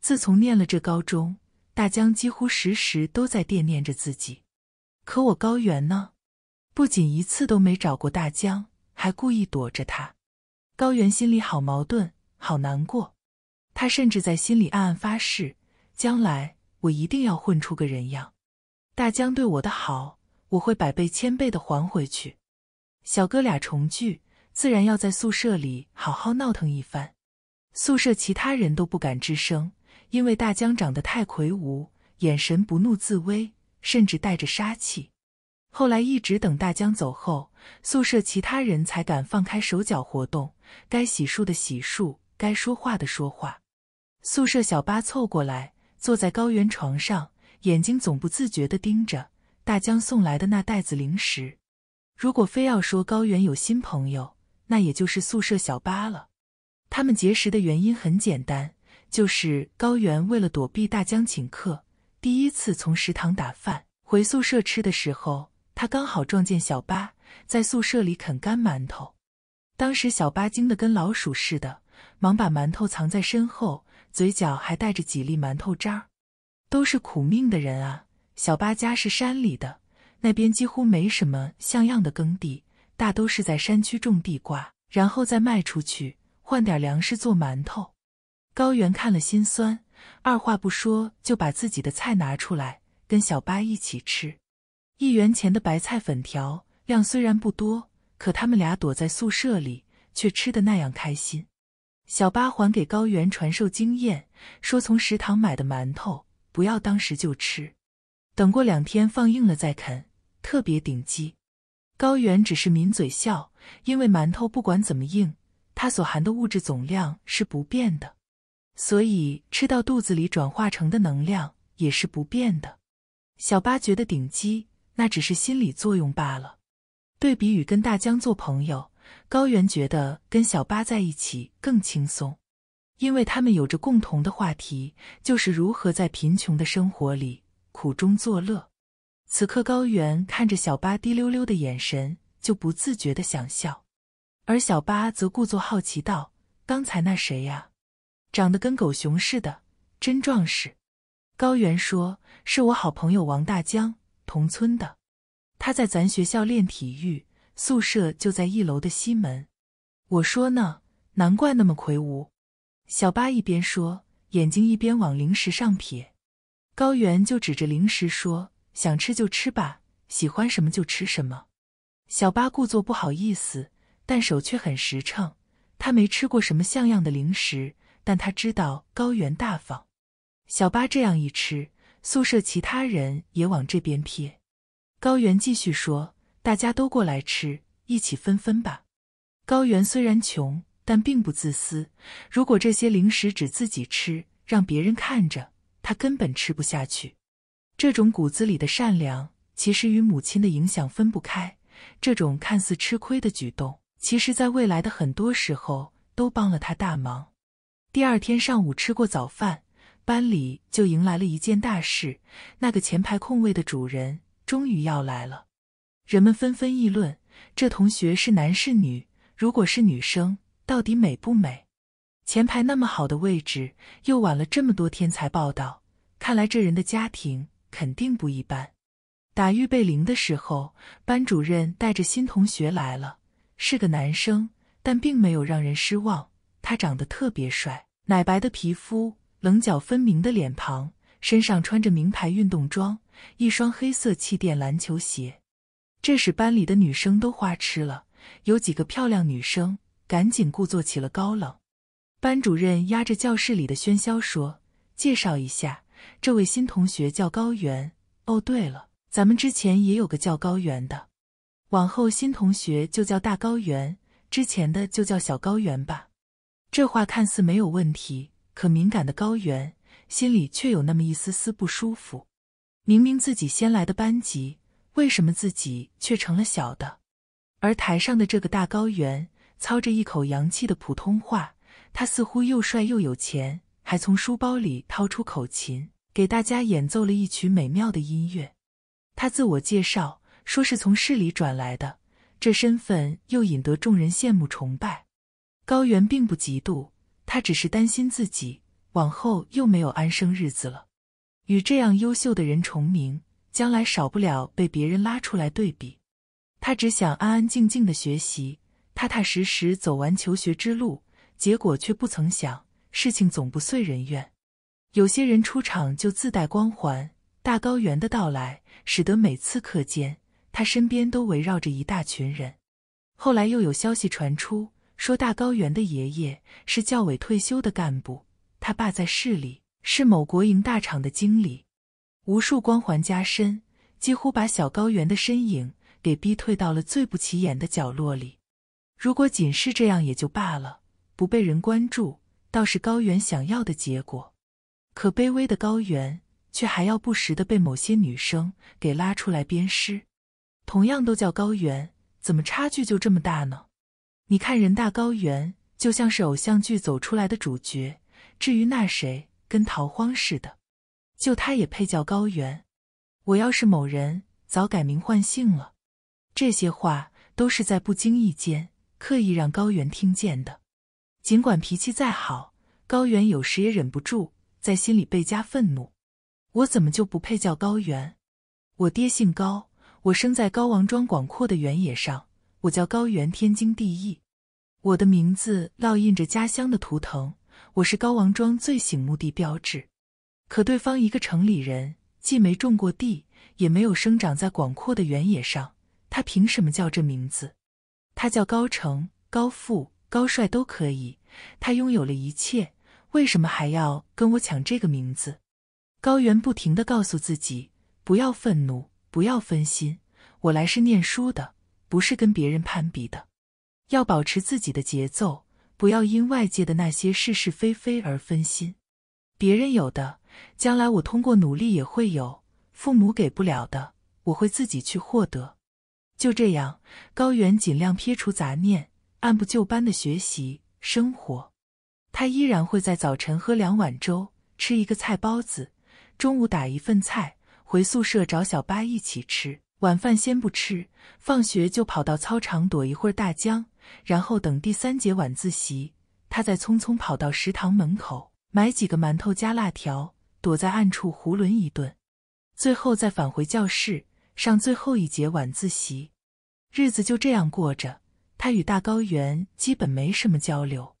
自从念了这高中，大江几乎时时都在惦念着自己，可我高原呢，不仅一次都没找过大江，还故意躲着他。高原心里好矛盾，好难过。他甚至在心里暗暗发誓：将来我一定要混出个人样。大江对我的好，我会百倍千倍的还回去。小哥俩重聚，自然要在宿舍里好好闹腾一番。宿舍其他人都不敢吱声，因为大江长得太魁梧，眼神不怒自威，甚至带着杀气。后来一直等大江走后，宿舍其他人才敢放开手脚活动。该洗漱的洗漱，该说话的说话。宿舍小八凑过来，坐在高原床上，眼睛总不自觉地盯着大江送来的那袋子零食。如果非要说高原有新朋友，那也就是宿舍小八了。他们结识的原因很简单，就是高原为了躲避大江请客，第一次从食堂打饭回宿舍吃的时候。他刚好撞见小八在宿舍里啃干馒头，当时小八惊得跟老鼠似的，忙把馒头藏在身后，嘴角还带着几粒馒头渣。都是苦命的人啊！小八家是山里的，那边几乎没什么像样的耕地，大都是在山区种地瓜，然后再卖出去换点粮食做馒头。高原看了心酸，二话不说就把自己的菜拿出来跟小八一起吃。一元钱的白菜粉条，量虽然不多，可他们俩躲在宿舍里却吃的那样开心。小八还给高原传授经验，说从食堂买的馒头不要当时就吃，等过两天放硬了再啃，特别顶饥。高原只是抿嘴笑，因为馒头不管怎么硬，它所含的物质总量是不变的，所以吃到肚子里转化成的能量也是不变的。小八觉得顶饥。那只是心理作用罢了。对比与跟大江做朋友，高原觉得跟小巴在一起更轻松，因为他们有着共同的话题，就是如何在贫穷的生活里苦中作乐。此刻，高原看着小巴滴溜溜的眼神，就不自觉的想笑，而小巴则故作好奇道：“刚才那谁呀？长得跟狗熊似的，真壮实。”高原说：“是我好朋友王大江。”同村的，他在咱学校练体育，宿舍就在一楼的西门。我说呢，难怪那么魁梧。小八一边说，眼睛一边往零食上撇。高原就指着零食说：“想吃就吃吧，喜欢什么就吃什么。”小八故作不好意思，但手却很实诚。他没吃过什么像样的零食，但他知道高原大方。小八这样一吃。宿舍其他人也往这边瞥。高原继续说：“大家都过来吃，一起分分吧。”高原虽然穷，但并不自私。如果这些零食只自己吃，让别人看着，他根本吃不下去。这种骨子里的善良，其实与母亲的影响分不开。这种看似吃亏的举动，其实在未来的很多时候都帮了他大忙。第二天上午吃过早饭。班里就迎来了一件大事，那个前排空位的主人终于要来了。人们纷纷议论：这同学是男是女？如果是女生，到底美不美？前排那么好的位置，又晚了这么多天才报道，看来这人的家庭肯定不一般。打预备铃的时候，班主任带着新同学来了，是个男生，但并没有让人失望。他长得特别帅，奶白的皮肤。棱角分明的脸庞，身上穿着名牌运动装，一双黑色气垫篮球鞋，这使班里的女生都花痴了。有几个漂亮女生赶紧故作起了高冷。班主任压着教室里的喧嚣说：“介绍一下，这位新同学叫高原。哦，对了，咱们之前也有个叫高原的，往后新同学就叫大高原，之前的就叫小高原吧。”这话看似没有问题。可敏感的高原心里却有那么一丝丝不舒服。明明自己先来的班级，为什么自己却成了小的？而台上的这个大高原，操着一口洋气的普通话，他似乎又帅又有钱，还从书包里掏出口琴，给大家演奏了一曲美妙的音乐。他自我介绍说是从市里转来的，这身份又引得众人羡慕崇拜。高原并不嫉妒。他只是担心自己往后又没有安生日子了，与这样优秀的人重名，将来少不了被别人拉出来对比。他只想安安静静的学习，踏踏实实走完求学之路。结果却不曾想，事情总不遂人愿。有些人出场就自带光环，大高原的到来使得每次课间，他身边都围绕着一大群人。后来又有消息传出。说大高原的爷爷是教委退休的干部，他爸在市里是某国营大厂的经理，无数光环加身，几乎把小高原的身影给逼退到了最不起眼的角落里。如果仅是这样也就罢了，不被人关注倒是高原想要的结果。可卑微的高原却还要不时的被某些女生给拉出来鞭尸。同样都叫高原，怎么差距就这么大呢？你看，人大高原就像是偶像剧走出来的主角，至于那谁，跟逃荒似的，就他也配叫高原？我要是某人，早改名换姓了。这些话都是在不经意间刻意让高原听见的。尽管脾气再好，高原有时也忍不住在心里倍加愤怒。我怎么就不配叫高原？我爹姓高，我生在高王庄广阔的原野上。我叫高原，天经地义。我的名字烙印着家乡的图腾，我是高王庄最醒目的标志。可对方一个城里人，既没种过地，也没有生长在广阔的原野上，他凭什么叫这名字？他叫高成、高富、高帅都可以。他拥有了一切，为什么还要跟我抢这个名字？高原不停地告诉自己：不要愤怒，不要分心。我来是念书的。不是跟别人攀比的，要保持自己的节奏，不要因外界的那些是是非非而分心。别人有的，将来我通过努力也会有；父母给不了的，我会自己去获得。就这样，高原尽量撇除杂念，按部就班的学习生活。他依然会在早晨喝两碗粥，吃一个菜包子；中午打一份菜，回宿舍找小八一起吃。晚饭先不吃，放学就跑到操场躲一会儿大江，然后等第三节晚自习，他再匆匆跑到食堂门口买几个馒头加辣条，躲在暗处胡囵一顿，最后再返回教室上最后一节晚自习。日子就这样过着，他与大高原基本没什么交流。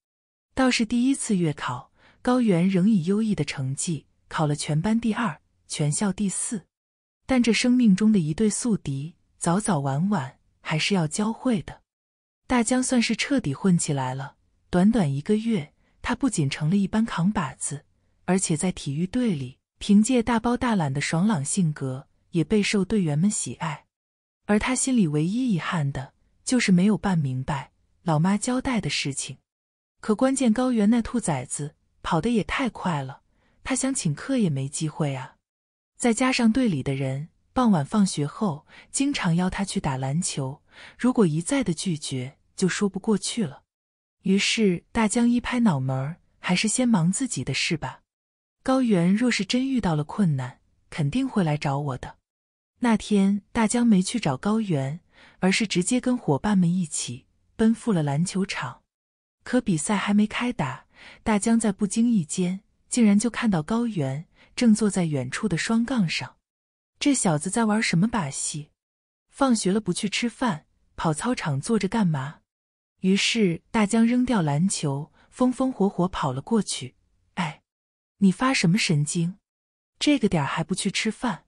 倒是第一次月考，高原仍以优异的成绩考了全班第二，全校第四。但这生命中的一对宿敌，早早晚晚还是要交汇的。大江算是彻底混起来了。短短一个月，他不仅成了一班扛把子，而且在体育队里，凭借大包大揽的爽朗性格，也备受队员们喜爱。而他心里唯一遗憾的就是没有办明白老妈交代的事情。可关键，高原那兔崽子跑得也太快了，他想请客也没机会啊。再加上队里的人，傍晚放学后经常邀他去打篮球。如果一再的拒绝，就说不过去了。于是大江一拍脑门还是先忙自己的事吧。高原若是真遇到了困难，肯定会来找我的。那天大江没去找高原，而是直接跟伙伴们一起奔赴了篮球场。可比赛还没开打，大江在不经意间竟然就看到高原。正坐在远处的双杠上，这小子在玩什么把戏？放学了不去吃饭，跑操场坐着干嘛？于是大江扔掉篮球，风风火火跑了过去。哎，你发什么神经？这个点还不去吃饭？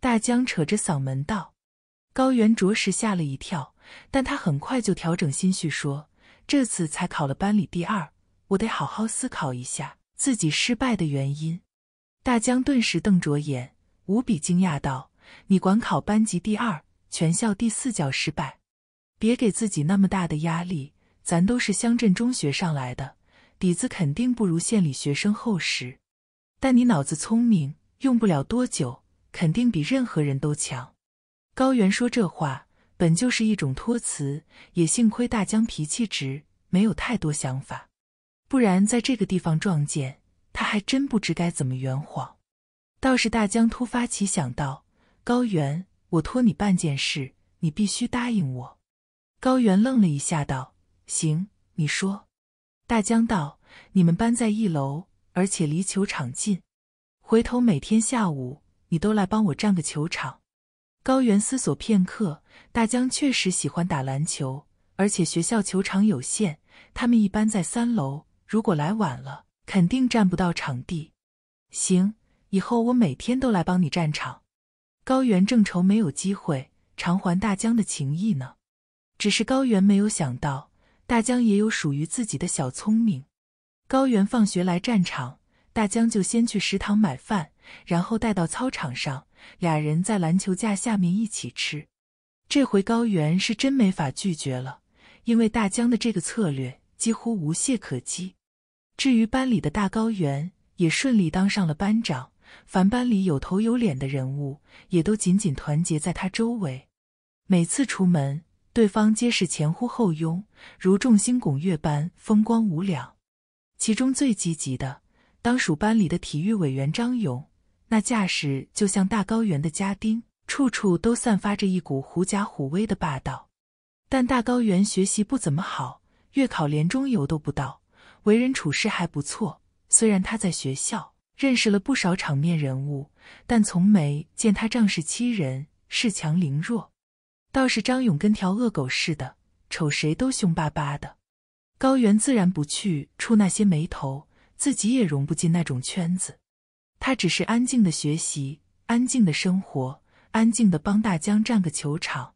大江扯着嗓门道。高原着实吓了一跳，但他很快就调整心绪，说：“这次才考了班里第二，我得好好思考一下自己失败的原因。”大江顿时瞪着眼，无比惊讶道：“你管考班级第二，全校第四，叫失败？别给自己那么大的压力。咱都是乡镇中学上来的，底子肯定不如县里学生厚实。但你脑子聪明，用不了多久，肯定比任何人都强。”高原说这话本就是一种托辞，也幸亏大江脾气直，没有太多想法，不然在这个地方撞见。他还真不知该怎么圆谎，倒是大江突发奇想道：“高原，我托你办件事，你必须答应我。”高原愣了一下，道：“行，你说。”大江道：“你们班在一楼，而且离球场近，回头每天下午你都来帮我占个球场。”高原思索片刻，大江确实喜欢打篮球，而且学校球场有限，他们一般在三楼，如果来晚了。肯定占不到场地。行，以后我每天都来帮你占场。高原正愁没有机会偿还大江的情谊呢，只是高原没有想到，大江也有属于自己的小聪明。高原放学来战场，大江就先去食堂买饭，然后带到操场上，俩人在篮球架下面一起吃。这回高原是真没法拒绝了，因为大江的这个策略几乎无懈可击。至于班里的大高原，也顺利当上了班长。凡班里有头有脸的人物，也都紧紧团结在他周围。每次出门，对方皆是前呼后拥，如众星拱月般风光无两。其中最积极的，当属班里的体育委员张勇，那架势就像大高原的家丁，处处都散发着一股狐假虎威的霸道。但大高原学习不怎么好，月考连中游都不到。为人处事还不错，虽然他在学校认识了不少场面人物，但从没见他仗势欺人、恃强凌弱。倒是张勇跟条恶狗似的，瞅谁都凶巴巴的。高原自然不去触那些眉头，自己也融不进那种圈子。他只是安静的学习，安静的生活，安静的帮大江占个球场。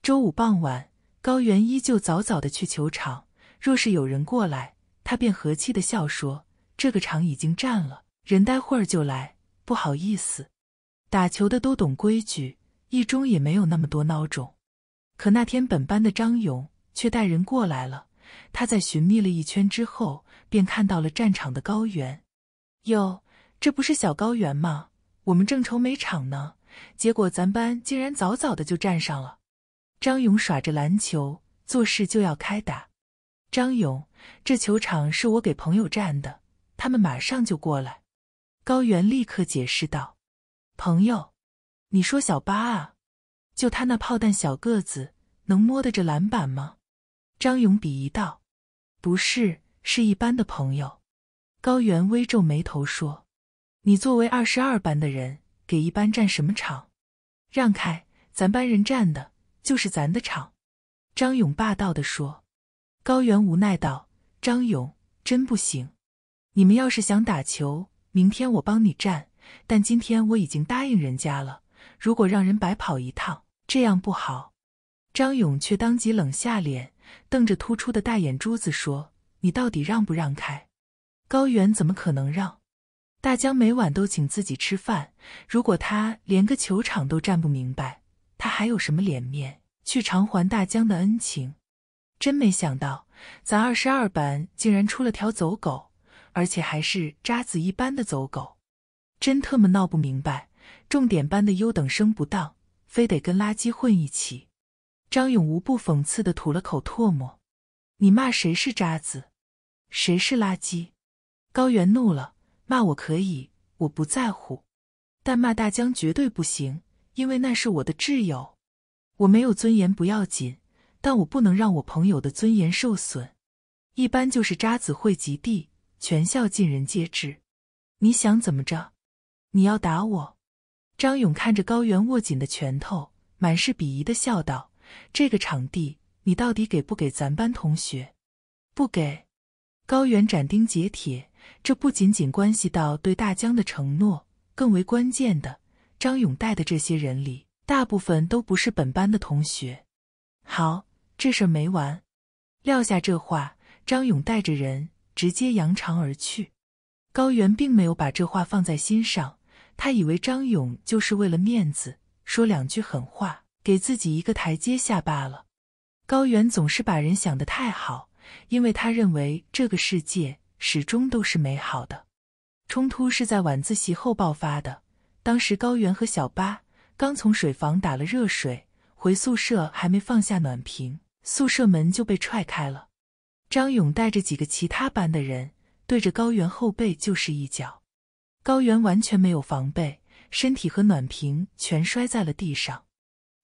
周五傍晚，高原依旧早早的去球场，若是有人过来。他便和气的笑说：“这个场已经占了，人待会儿就来，不好意思。打球的都懂规矩，一中也没有那么多孬种。可那天本班的张勇却带人过来了。他在寻觅了一圈之后，便看到了战场的高原。哟，这不是小高原吗？我们正愁没场呢，结果咱班竟然早早的就占上了。张勇耍着篮球，做事就要开打。”张勇，这球场是我给朋友占的，他们马上就过来。”高原立刻解释道，“朋友，你说小八啊，就他那炮弹小个子，能摸得着篮板吗？”张勇鄙夷道，“不是，是一班的朋友。”高原微皱眉头说，“你作为二十二班的人，给一班占什么场？让开，咱班人占的就是咱的场。”张勇霸道地说。高原无奈道：“张勇真不行。你们要是想打球，明天我帮你站。但今天我已经答应人家了，如果让人白跑一趟，这样不好。”张勇却当即冷下脸，瞪着突出的大眼珠子说：“你到底让不让开？”高原怎么可能让？大江每晚都请自己吃饭，如果他连个球场都站不明白，他还有什么脸面去偿还大江的恩情？真没想到，咱二十二班竟然出了条走狗，而且还是渣子一般的走狗。真特么闹不明白，重点班的优等生不当，非得跟垃圾混一起。张勇无不讽刺的吐了口唾沫：“你骂谁是渣子，谁是垃圾？”高原怒了：“骂我可以，我不在乎，但骂大江绝对不行，因为那是我的挚友。我没有尊严不要紧。”但我不能让我朋友的尊严受损。一般就是渣子汇集地，全校尽人皆知。你想怎么着？你要打我？张勇看着高原握紧的拳头，满是鄙夷的笑道：“这个场地你到底给不给咱班同学？”“不给。”高原斩钉截铁。这不仅仅关系到对大江的承诺，更为关键的，张勇带的这些人里，大部分都不是本班的同学。好。这事儿没完。撂下这话，张勇带着人直接扬长而去。高原并没有把这话放在心上，他以为张勇就是为了面子说两句狠话，给自己一个台阶下罢了。高原总是把人想得太好，因为他认为这个世界始终都是美好的。冲突是在晚自习后爆发的。当时，高原和小八刚从水房打了热水回宿舍，还没放下暖瓶。宿舍门就被踹开了，张勇带着几个其他班的人对着高原后背就是一脚，高原完全没有防备，身体和暖瓶全摔在了地上。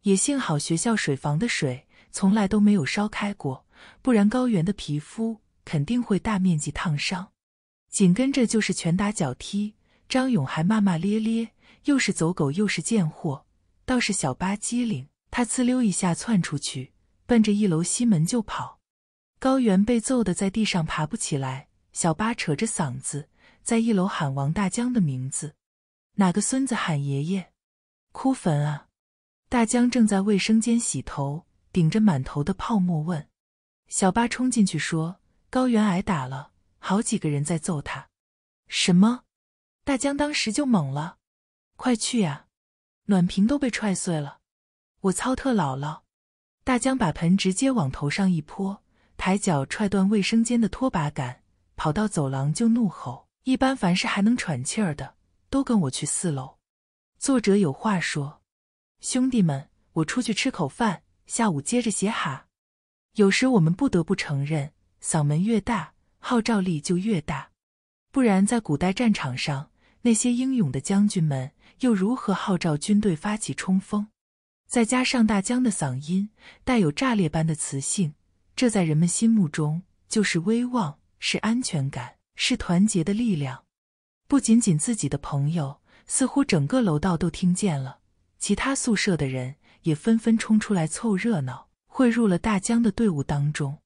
也幸好学校水房的水从来都没有烧开过，不然高原的皮肤肯定会大面积烫伤。紧跟着就是拳打脚踢，张勇还骂骂咧咧，又是走狗又是贱货。倒是小八机灵，他呲溜一下窜出去。奔着一楼西门就跑，高原被揍得在地上爬不起来。小巴扯着嗓子在一楼喊王大江的名字：“哪个孙子喊爷爷？哭坟啊！”大江正在卫生间洗头，顶着满头的泡沫问：“小八冲进去说高原挨打了，好几个人在揍他。”什么？大江当时就懵了：“快去呀！暖瓶都被踹碎了，我操特姥姥！”大江把盆直接往头上一泼，抬脚踹断卫生间的拖把杆，跑到走廊就怒吼：“一般凡是还能喘气儿的，都跟我去四楼。”作者有话说：兄弟们，我出去吃口饭，下午接着写哈。有时我们不得不承认，嗓门越大，号召力就越大。不然，在古代战场上，那些英勇的将军们又如何号召军队发起冲锋？再加上大江的嗓音带有炸裂般的磁性，这在人们心目中就是威望，是安全感，是团结的力量。不仅仅自己的朋友，似乎整个楼道都听见了，其他宿舍的人也纷纷冲出来凑热闹，汇入了大江的队伍当中。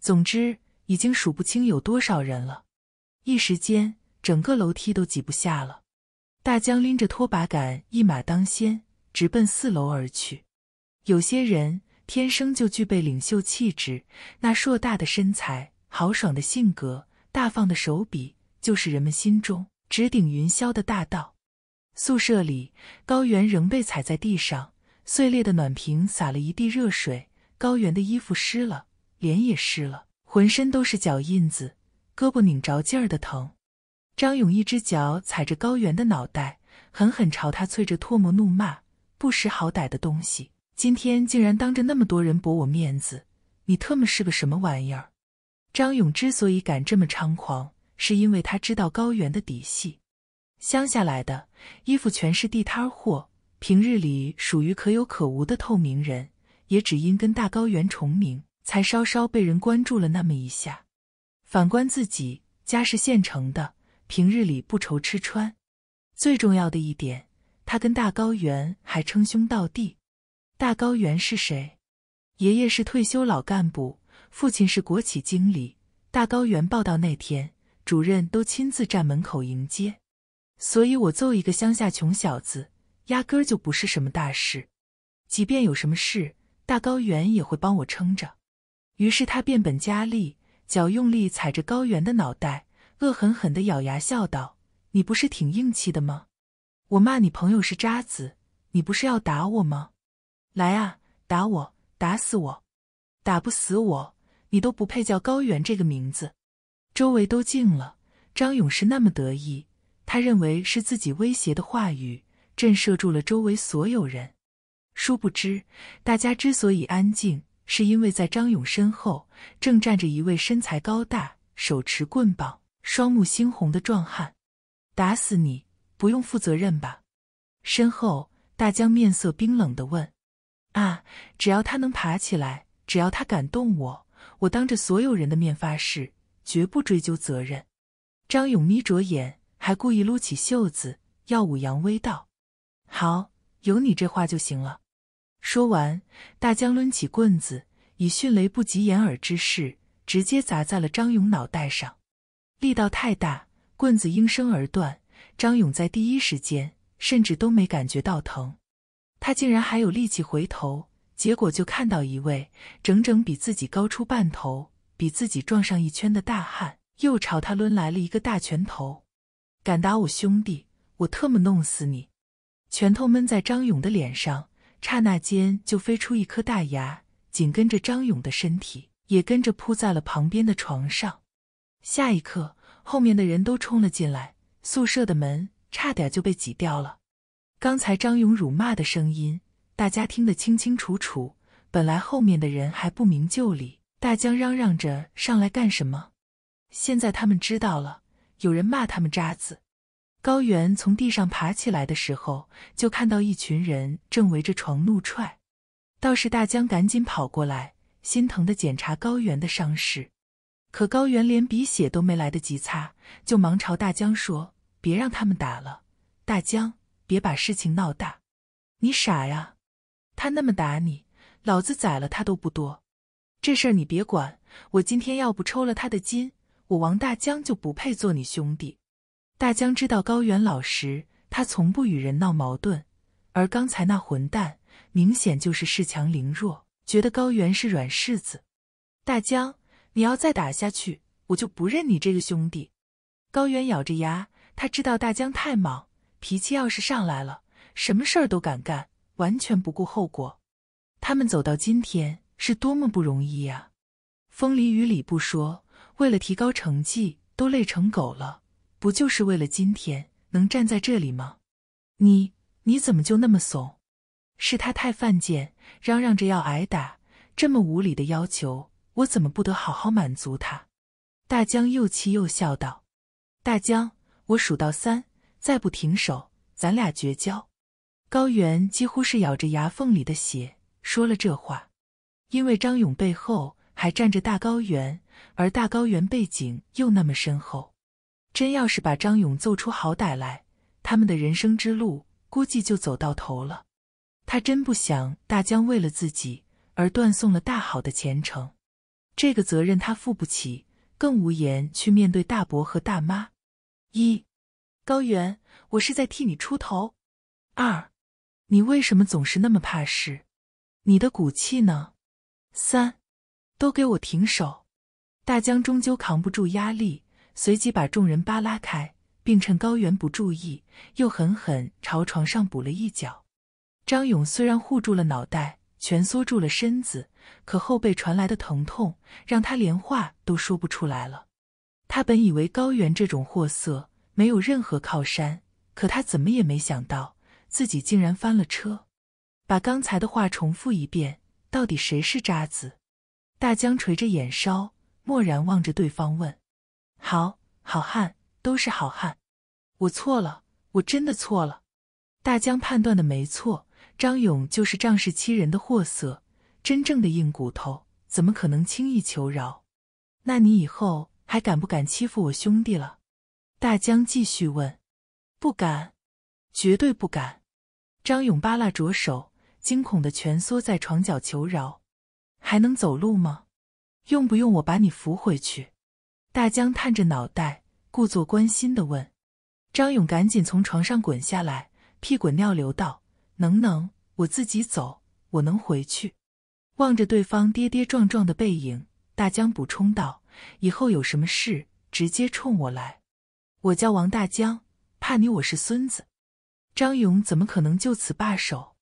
总之，已经数不清有多少人了。一时间，整个楼梯都挤不下了。大江拎着拖把杆，一马当先。直奔四楼而去。有些人天生就具备领袖气质，那硕大的身材、豪爽的性格、大方的手笔，就是人们心中直顶云霄的大道。宿舍里，高原仍被踩在地上，碎裂的暖瓶洒了一地热水，高原的衣服湿了，脸也湿了，浑身都是脚印子，胳膊拧着劲儿的疼。张勇一只脚踩着高原的脑袋，狠狠朝他啐着唾沫，怒骂。不识好歹的东西，今天竟然当着那么多人驳我面子，你特么是个什么玩意儿？张勇之所以敢这么猖狂，是因为他知道高原的底细。乡下来的衣服全是地摊货，平日里属于可有可无的透明人，也只因跟大高原重名，才稍稍被人关注了那么一下。反观自己，家是县城的，平日里不愁吃穿，最重要的一点。他跟大高原还称兄道弟，大高原是谁？爷爷是退休老干部，父亲是国企经理。大高原报道那天，主任都亲自站门口迎接，所以我揍一个乡下穷小子，压根就不是什么大事。即便有什么事，大高原也会帮我撑着。于是他变本加厉，脚用力踩着高原的脑袋，恶狠狠地咬牙笑道：“你不是挺硬气的吗？”我骂你朋友是渣子，你不是要打我吗？来啊，打我，打死我，打不死我，你都不配叫高原这个名字。周围都静了，张勇是那么得意，他认为是自己威胁的话语震慑住了周围所有人。殊不知，大家之所以安静，是因为在张勇身后正站着一位身材高大、手持棍棒、双目猩红的壮汉。打死你！不用负责任吧？身后，大江面色冰冷地问：“啊，只要他能爬起来，只要他敢动我，我当着所有人的面发誓，绝不追究责任。”张勇眯着眼，还故意撸起袖子，耀武扬威道：“好，有你这话就行了。”说完，大江抡起棍子，以迅雷不及掩耳之势，直接砸在了张勇脑袋上。力道太大，棍子应声而断。张勇在第一时间甚至都没感觉到疼，他竟然还有力气回头，结果就看到一位整整比自己高出半头、比自己壮上一圈的大汉，又朝他抡来了一个大拳头。敢打我兄弟，我特么弄死你！拳头闷在张勇的脸上，刹那间就飞出一颗大牙，紧跟着张勇的身体也跟着扑在了旁边的床上。下一刻，后面的人都冲了进来。宿舍的门差点就被挤掉了。刚才张勇辱骂的声音，大家听得清清楚楚。本来后面的人还不明就里，大江嚷嚷着上来干什么？现在他们知道了，有人骂他们渣子。高原从地上爬起来的时候，就看到一群人正围着床怒踹。倒是大江赶紧跑过来，心疼的检查高原的伤势。可高原连鼻血都没来得及擦，就忙朝大江说：“别让他们打了，大江，别把事情闹大。你傻呀，他那么打你，老子宰了他都不多。这事儿你别管，我今天要不抽了他的筋，我王大江就不配做你兄弟。”大江知道高原老实，他从不与人闹矛盾，而刚才那混蛋明显就是恃强凌弱，觉得高原是软柿子。大江。你要再打下去，我就不认你这个兄弟。高原咬着牙，他知道大江太莽，脾气要是上来了，什么事儿都敢干，完全不顾后果。他们走到今天是多么不容易呀！风里雨里不说，为了提高成绩都累成狗了，不就是为了今天能站在这里吗？你你怎么就那么怂？是他太犯贱，嚷嚷着要挨打，这么无理的要求。我怎么不得好好满足他？大江又气又笑道：“大江，我数到三，再不停手，咱俩绝交。”高原几乎是咬着牙缝里的血说了这话，因为张勇背后还站着大高原，而大高原背景又那么深厚，真要是把张勇揍出好歹来，他们的人生之路估计就走到头了。他真不想大江为了自己而断送了大好的前程。这个责任他负不起，更无颜去面对大伯和大妈。一，高原，我是在替你出头。二，你为什么总是那么怕事？你的骨气呢？三，都给我停手！大江终究扛不住压力，随即把众人扒拉开，并趁高原不注意，又狠狠朝床上补了一脚。张勇虽然护住了脑袋。蜷缩住了身子，可后背传来的疼痛让他连话都说不出来了。他本以为高原这种货色没有任何靠山，可他怎么也没想到自己竟然翻了车。把刚才的话重复一遍，到底谁是渣子？大江垂着眼梢，默然望着对方问：“好好汉都是好汉，我错了，我真的错了。”大江判断的没错。张勇就是仗势欺人的货色，真正的硬骨头，怎么可能轻易求饶？那你以后还敢不敢欺负我兄弟了？大江继续问：“不敢，绝对不敢。”张勇扒拉着手，惊恐的蜷缩在床角求饶：“还能走路吗？用不用我把你扶回去？”大江探着脑袋，故作关心的问。张勇赶紧从床上滚下来，屁滚尿流道。能能，我自己走，我能回去。望着对方跌跌撞撞的背影，大江补充道：“以后有什么事，直接冲我来。我叫王大江，怕你我是孙子。”张勇怎么可能就此罢手？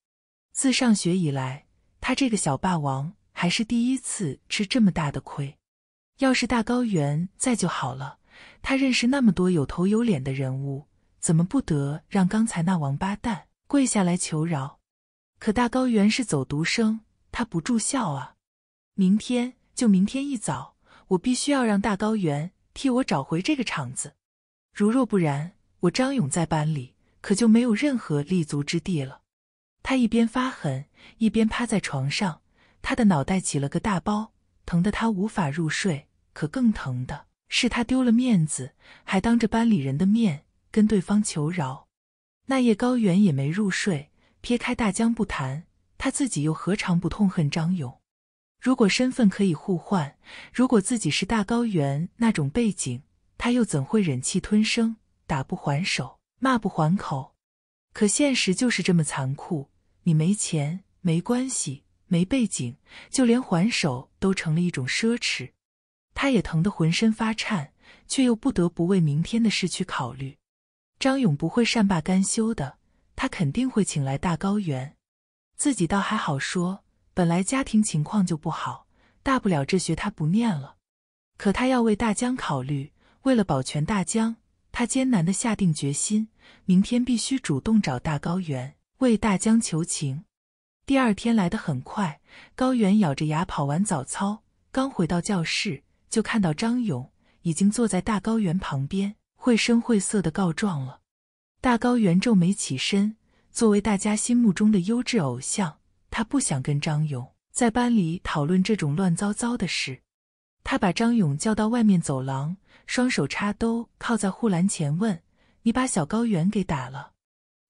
自上学以来，他这个小霸王还是第一次吃这么大的亏。要是大高原在就好了，他认识那么多有头有脸的人物，怎么不得让刚才那王八蛋？跪下来求饶，可大高原是走读生，他不住校啊。明天就明天一早，我必须要让大高原替我找回这个场子。如若不然，我张勇在班里可就没有任何立足之地了。他一边发狠，一边趴在床上，他的脑袋起了个大包，疼得他无法入睡。可更疼的是，他丢了面子，还当着班里人的面跟对方求饶。那夜，高原也没入睡。撇开大江不谈，他自己又何尝不痛恨张勇？如果身份可以互换，如果自己是大高原那种背景，他又怎会忍气吞声，打不还手，骂不还口？可现实就是这么残酷：你没钱，没关系，没背景，就连还手都成了一种奢侈。他也疼得浑身发颤，却又不得不为明天的事去考虑。张勇不会善罢甘休的，他肯定会请来大高原。自己倒还好说，本来家庭情况就不好，大不了这学他不念了。可他要为大江考虑，为了保全大江，他艰难的下定决心，明天必须主动找大高原为大江求情。第二天来得很快，高原咬着牙跑完早操，刚回到教室，就看到张勇已经坐在大高原旁边。绘声绘色的告状了。大高原皱眉起身，作为大家心目中的优质偶像，他不想跟张勇在班里讨论这种乱糟糟的事。他把张勇叫到外面走廊，双手插兜，靠在护栏前问：“你把小高原给打了？”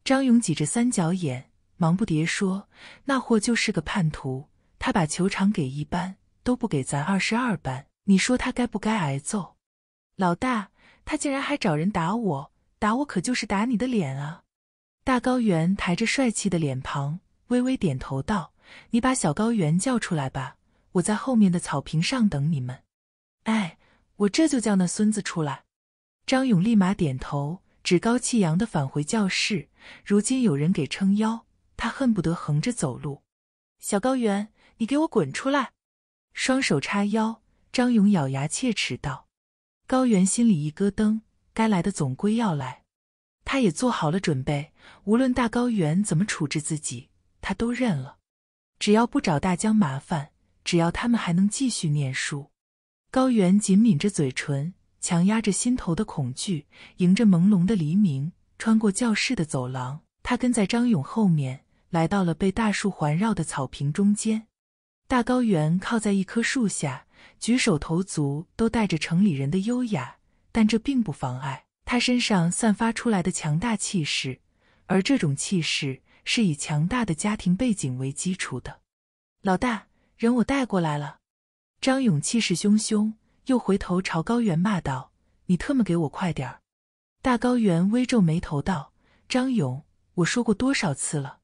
张勇挤着三角眼，忙不迭说：“那货就是个叛徒，他把球场给一班，都不给咱二十二班。你说他该不该挨揍？”老大。他竟然还找人打我，打我可就是打你的脸啊！大高原抬着帅气的脸庞，微微点头道：“你把小高原叫出来吧，我在后面的草坪上等你们。”哎，我这就叫那孙子出来。张勇立马点头，趾高气扬地返回教室。如今有人给撑腰，他恨不得横着走路。小高原，你给我滚出来！双手叉腰，张勇咬牙切齿道。高原心里一咯噔，该来的总归要来。他也做好了准备，无论大高原怎么处置自己，他都认了。只要不找大江麻烦，只要他们还能继续念书，高原紧抿着嘴唇，强压着心头的恐惧，迎着朦胧的黎明，穿过教室的走廊。他跟在张勇后面，来到了被大树环绕的草坪中间。大高原靠在一棵树下。举手投足都带着城里人的优雅，但这并不妨碍他身上散发出来的强大气势，而这种气势是以强大的家庭背景为基础的。老大，人我带过来了。张勇气势汹汹，又回头朝高原骂道：“你特么给我快点儿！”大高原微皱眉头道：“张勇，我说过多少次了，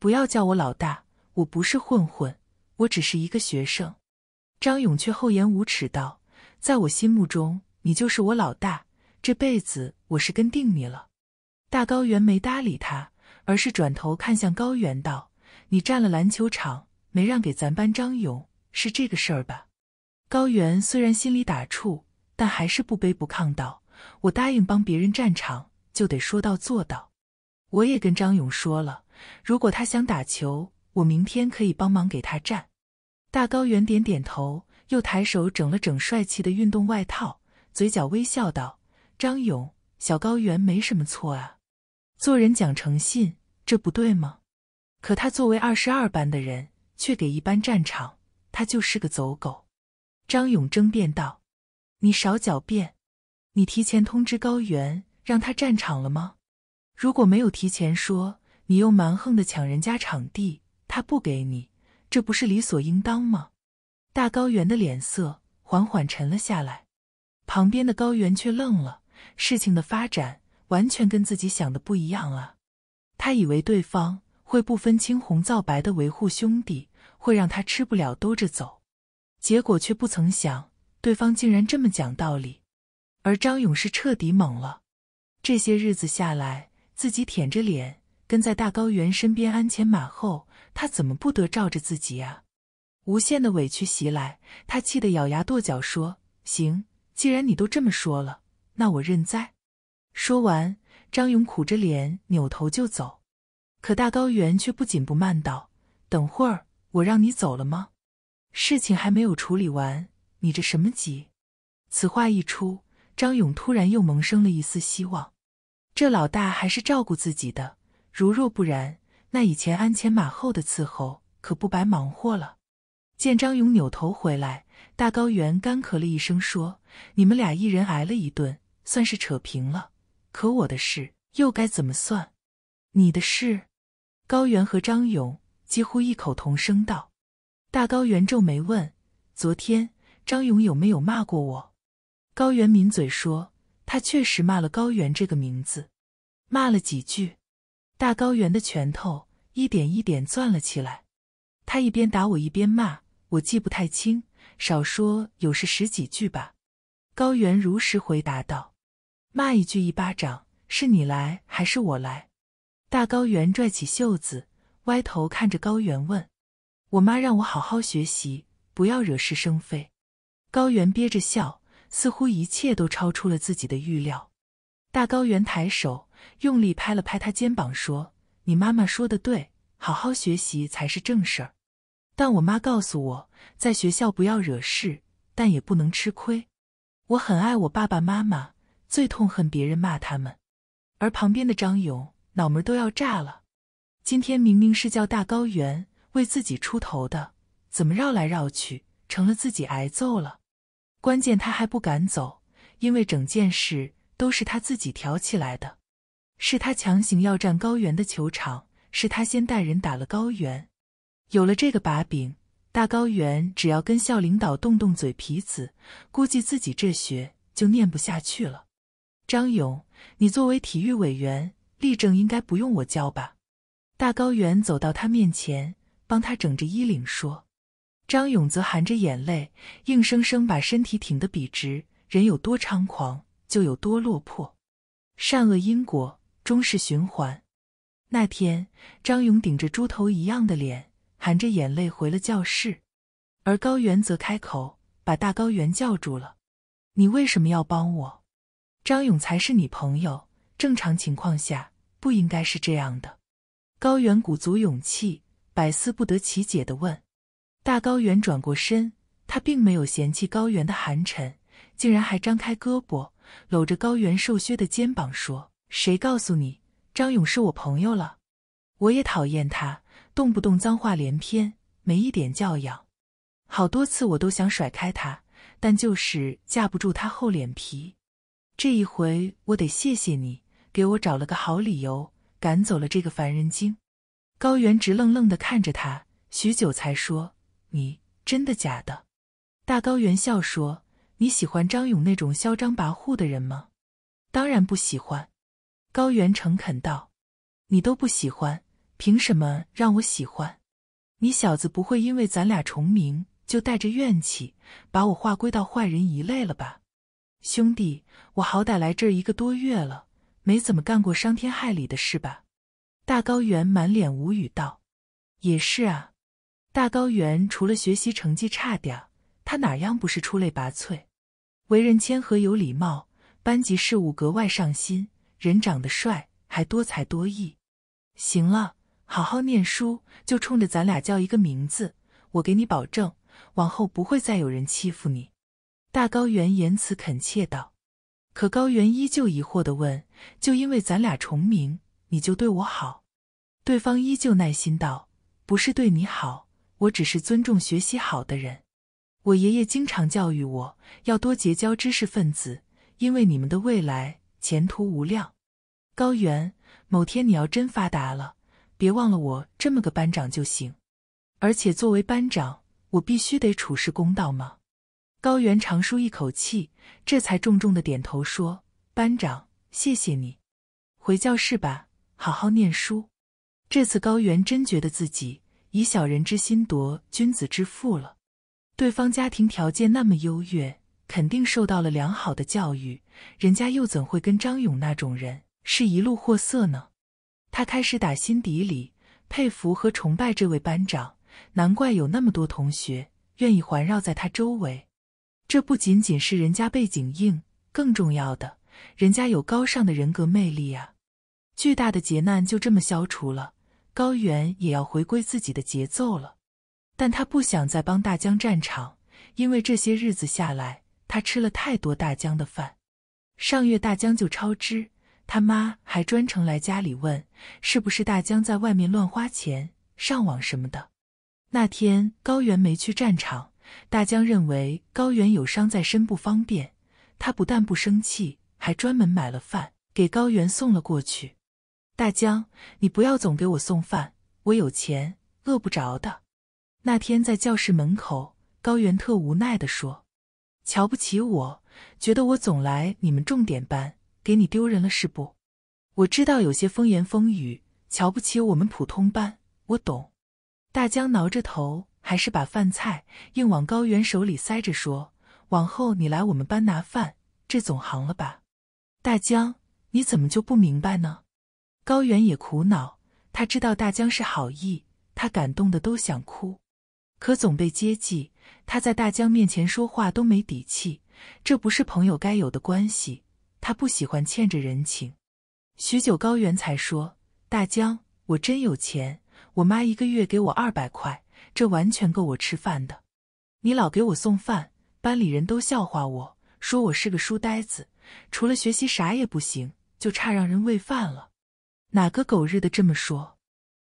不要叫我老大，我不是混混，我只是一个学生。”张勇却厚颜无耻道：“在我心目中，你就是我老大，这辈子我是跟定你了。”大高原没搭理他，而是转头看向高原道：“你占了篮球场，没让给咱班张勇，是这个事儿吧？”高原虽然心里打怵，但还是不卑不亢道：“我答应帮别人占场，就得说到做到。我也跟张勇说了，如果他想打球，我明天可以帮忙给他占。”大高原点点头，又抬手整了整帅气的运动外套，嘴角微笑道：“张勇，小高原没什么错啊，做人讲诚信，这不对吗？可他作为二十二班的人，却给一班战场，他就是个走狗。”张勇争辩道：“你少狡辩！你提前通知高原让他占场了吗？如果没有提前说，你又蛮横的抢人家场地，他不给你。”这不是理所应当吗？大高原的脸色缓缓沉了下来，旁边的高原却愣了。事情的发展完全跟自己想的不一样啊！他以为对方会不分青红皂白的维护兄弟，会让他吃不了兜着走，结果却不曾想，对方竟然这么讲道理。而张勇是彻底懵了。这些日子下来，自己舔着脸跟在大高原身边鞍前马后。他怎么不得罩着自己呀？无限的委屈袭来，他气得咬牙跺脚，说：“行，既然你都这么说了，那我认栽。”说完，张勇苦着脸扭头就走。可大高原却不紧不慢道：“等会儿，我让你走了吗？事情还没有处理完，你这什么急？”此话一出，张勇突然又萌生了一丝希望：这老大还是照顾自己的，如若不然。那以前鞍前马后的伺候可不白忙活了。见张勇扭头回来，大高原干咳了一声，说：“你们俩一人挨了一顿，算是扯平了。可我的事又该怎么算？”你的事，高原和张勇几乎异口同声道。大高原皱眉问：“昨天张勇有没有骂过我？”高原抿嘴说：“他确实骂了高原这个名字，骂了几句。”大高原的拳头。一点一点攥了起来。他一边打我，一边骂我，记不太清，少说有是十几句吧。高原如实回答道：“骂一句一巴掌，是你来还是我来？”大高原拽起袖子，歪头看着高原问：“我妈让我好好学习，不要惹是生非。”高原憋着笑，似乎一切都超出了自己的预料。大高原抬手，用力拍了拍他肩膀，说。你妈妈说的对，好好学习才是正事儿。但我妈告诉我，在学校不要惹事，但也不能吃亏。我很爱我爸爸妈妈，最痛恨别人骂他们。而旁边的张勇脑门都要炸了，今天明明是叫大高原为自己出头的，怎么绕来绕去成了自己挨揍了？关键他还不敢走，因为整件事都是他自己挑起来的。是他强行要占高原的球场，是他先带人打了高原，有了这个把柄，大高原只要跟校领导动动嘴皮子，估计自己这学就念不下去了。张勇，你作为体育委员，立正应该不用我教吧？大高原走到他面前，帮他整着衣领说：“张勇则含着眼泪，硬生生把身体挺得笔直，人有多猖狂，就有多落魄。善恶因果。”终是循环。那天，张勇顶着猪头一样的脸，含着眼泪回了教室，而高原则开口把大高原叫住了：“你为什么要帮我？张勇才是你朋友，正常情况下不应该是这样的。”高原鼓足勇气，百思不得其解地问：“大高原，转过身，他并没有嫌弃高原的寒碜，竟然还张开胳膊搂着高原瘦削的肩膀说。”谁告诉你张勇是我朋友了？我也讨厌他，动不动脏话连篇，没一点教养。好多次我都想甩开他，但就是架不住他厚脸皮。这一回我得谢谢你，给我找了个好理由，赶走了这个烦人精。高原直愣愣地看着他，许久才说：“你真的假的？”大高原笑说：“你喜欢张勇那种嚣张跋扈的人吗？”“当然不喜欢。”高原诚恳道：“你都不喜欢，凭什么让我喜欢？你小子不会因为咱俩重名就带着怨气把我划归到坏人一类了吧？兄弟，我好歹来这一个多月了，没怎么干过伤天害理的事吧？”大高原满脸无语道：“也是啊，大高原除了学习成绩差点，他哪样不是出类拔萃？为人谦和有礼貌，班级事务格外上心。”人长得帅，还多才多艺，行了，好好念书。就冲着咱俩叫一个名字，我给你保证，往后不会再有人欺负你。大高原言辞恳切道。可高原依旧疑惑的问：“就因为咱俩重名，你就对我好？”对方依旧耐心道：“不是对你好，我只是尊重学习好的人。我爷爷经常教育我要多结交知识分子，因为你们的未来。”前途无量，高原。某天你要真发达了，别忘了我这么个班长就行。而且作为班长，我必须得处事公道嘛。高原长舒一口气，这才重重的点头说：“班长，谢谢你。回教室吧，好好念书。”这次高原真觉得自己以小人之心夺君子之腹了。对方家庭条件那么优越。肯定受到了良好的教育，人家又怎会跟张勇那种人是一路货色呢？他开始打心底里佩服和崇拜这位班长，难怪有那么多同学愿意环绕在他周围。这不仅仅是人家背景硬，更重要的，人家有高尚的人格魅力啊！巨大的劫难就这么消除了，高原也要回归自己的节奏了，但他不想再帮大江战场，因为这些日子下来。他吃了太多大江的饭，上月大江就超支，他妈还专程来家里问是不是大江在外面乱花钱、上网什么的。那天高原没去战场，大江认为高原有伤在身不方便，他不但不生气，还专门买了饭给高原送了过去。大江，你不要总给我送饭，我有钱，饿不着的。那天在教室门口，高原特无奈地说。瞧不起我，觉得我总来你们重点班，给你丢人了是不？我知道有些风言风语，瞧不起我们普通班，我懂。大江挠着头，还是把饭菜硬往高原手里塞着，说：“往后你来我们班拿饭，这总行了吧？”大江，你怎么就不明白呢？高原也苦恼，他知道大江是好意，他感动的都想哭，可总被接济。他在大江面前说话都没底气，这不是朋友该有的关系。他不喜欢欠着人情。许久，高原才说：“大江，我真有钱，我妈一个月给我二百块，这完全够我吃饭的。你老给我送饭，班里人都笑话我，说我是个书呆子，除了学习啥也不行，就差让人喂饭了。哪个狗日的这么说？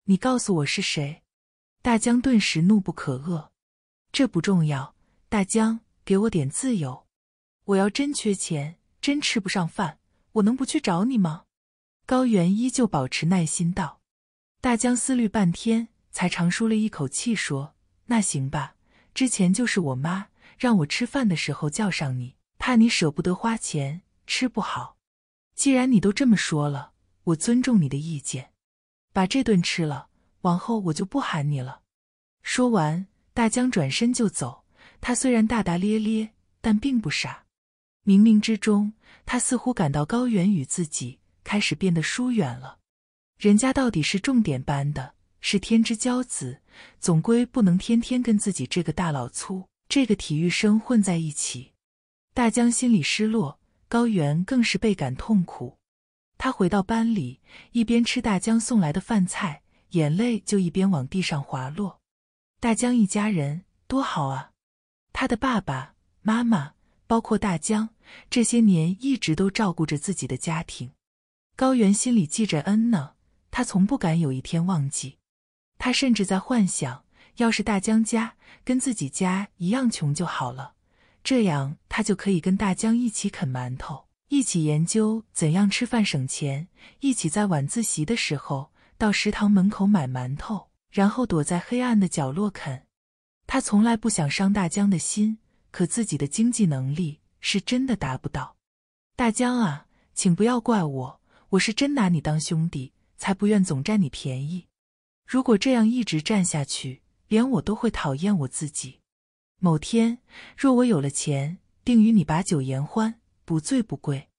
你告诉我是谁？”大江顿时怒不可遏。这不重要，大江，给我点自由。我要真缺钱，真吃不上饭，我能不去找你吗？高原依旧保持耐心道。大江思虑半天，才长舒了一口气说：“那行吧，之前就是我妈让我吃饭的时候叫上你，怕你舍不得花钱吃不好。既然你都这么说了，我尊重你的意见，把这顿吃了，往后我就不喊你了。”说完。大江转身就走，他虽然大大咧咧，但并不傻。冥冥之中，他似乎感到高原与自己开始变得疏远了。人家到底是重点班的，是天之骄子，总归不能天天跟自己这个大老粗、这个体育生混在一起。大江心里失落，高原更是倍感痛苦。他回到班里，一边吃大江送来的饭菜，眼泪就一边往地上滑落。大江一家人多好啊！他的爸爸妈妈，包括大江，这些年一直都照顾着自己的家庭。高原心里记着恩呢，他从不敢有一天忘记。他甚至在幻想，要是大江家跟自己家一样穷就好了，这样他就可以跟大江一起啃馒头，一起研究怎样吃饭省钱，一起在晚自习的时候到食堂门口买馒头。然后躲在黑暗的角落啃。他从来不想伤大江的心，可自己的经济能力是真的达不到。大江啊，请不要怪我，我是真拿你当兄弟，才不愿总占你便宜。如果这样一直占下去，连我都会讨厌我自己。某天，若我有了钱，定与你把酒言欢，不醉不归。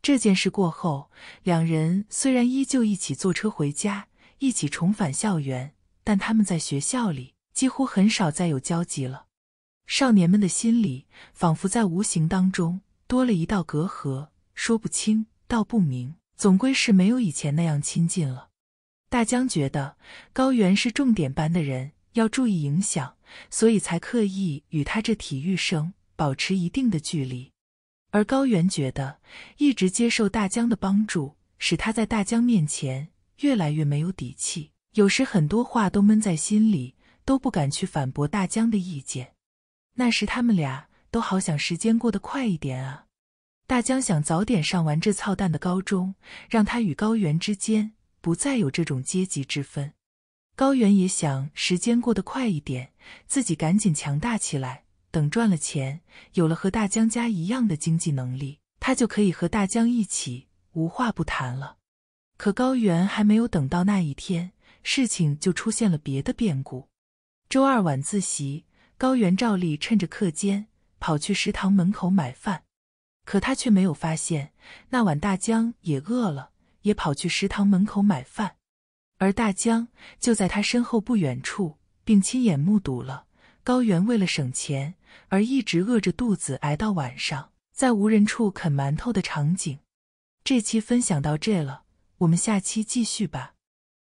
这件事过后，两人虽然依旧一起坐车回家，一起重返校园。但他们在学校里几乎很少再有交集了。少年们的心里仿佛在无形当中多了一道隔阂，说不清道不明，总归是没有以前那样亲近了。大江觉得高原是重点班的人，要注意影响，所以才刻意与他这体育生保持一定的距离。而高原觉得一直接受大江的帮助，使他在大江面前越来越没有底气。有时很多话都闷在心里，都不敢去反驳大江的意见。那时他们俩都好想时间过得快一点啊！大江想早点上完这操蛋的高中，让他与高原之间不再有这种阶级之分。高原也想时间过得快一点，自己赶紧强大起来，等赚了钱，有了和大江家一样的经济能力，他就可以和大江一起无话不谈了。可高原还没有等到那一天。事情就出现了别的变故。周二晚自习，高原照例趁着课间跑去食堂门口买饭，可他却没有发现，那晚大江也饿了，也跑去食堂门口买饭。而大江就在他身后不远处，并亲眼目睹了高原为了省钱而一直饿着肚子挨到晚上，在无人处啃馒头的场景。这期分享到这了，我们下期继续吧。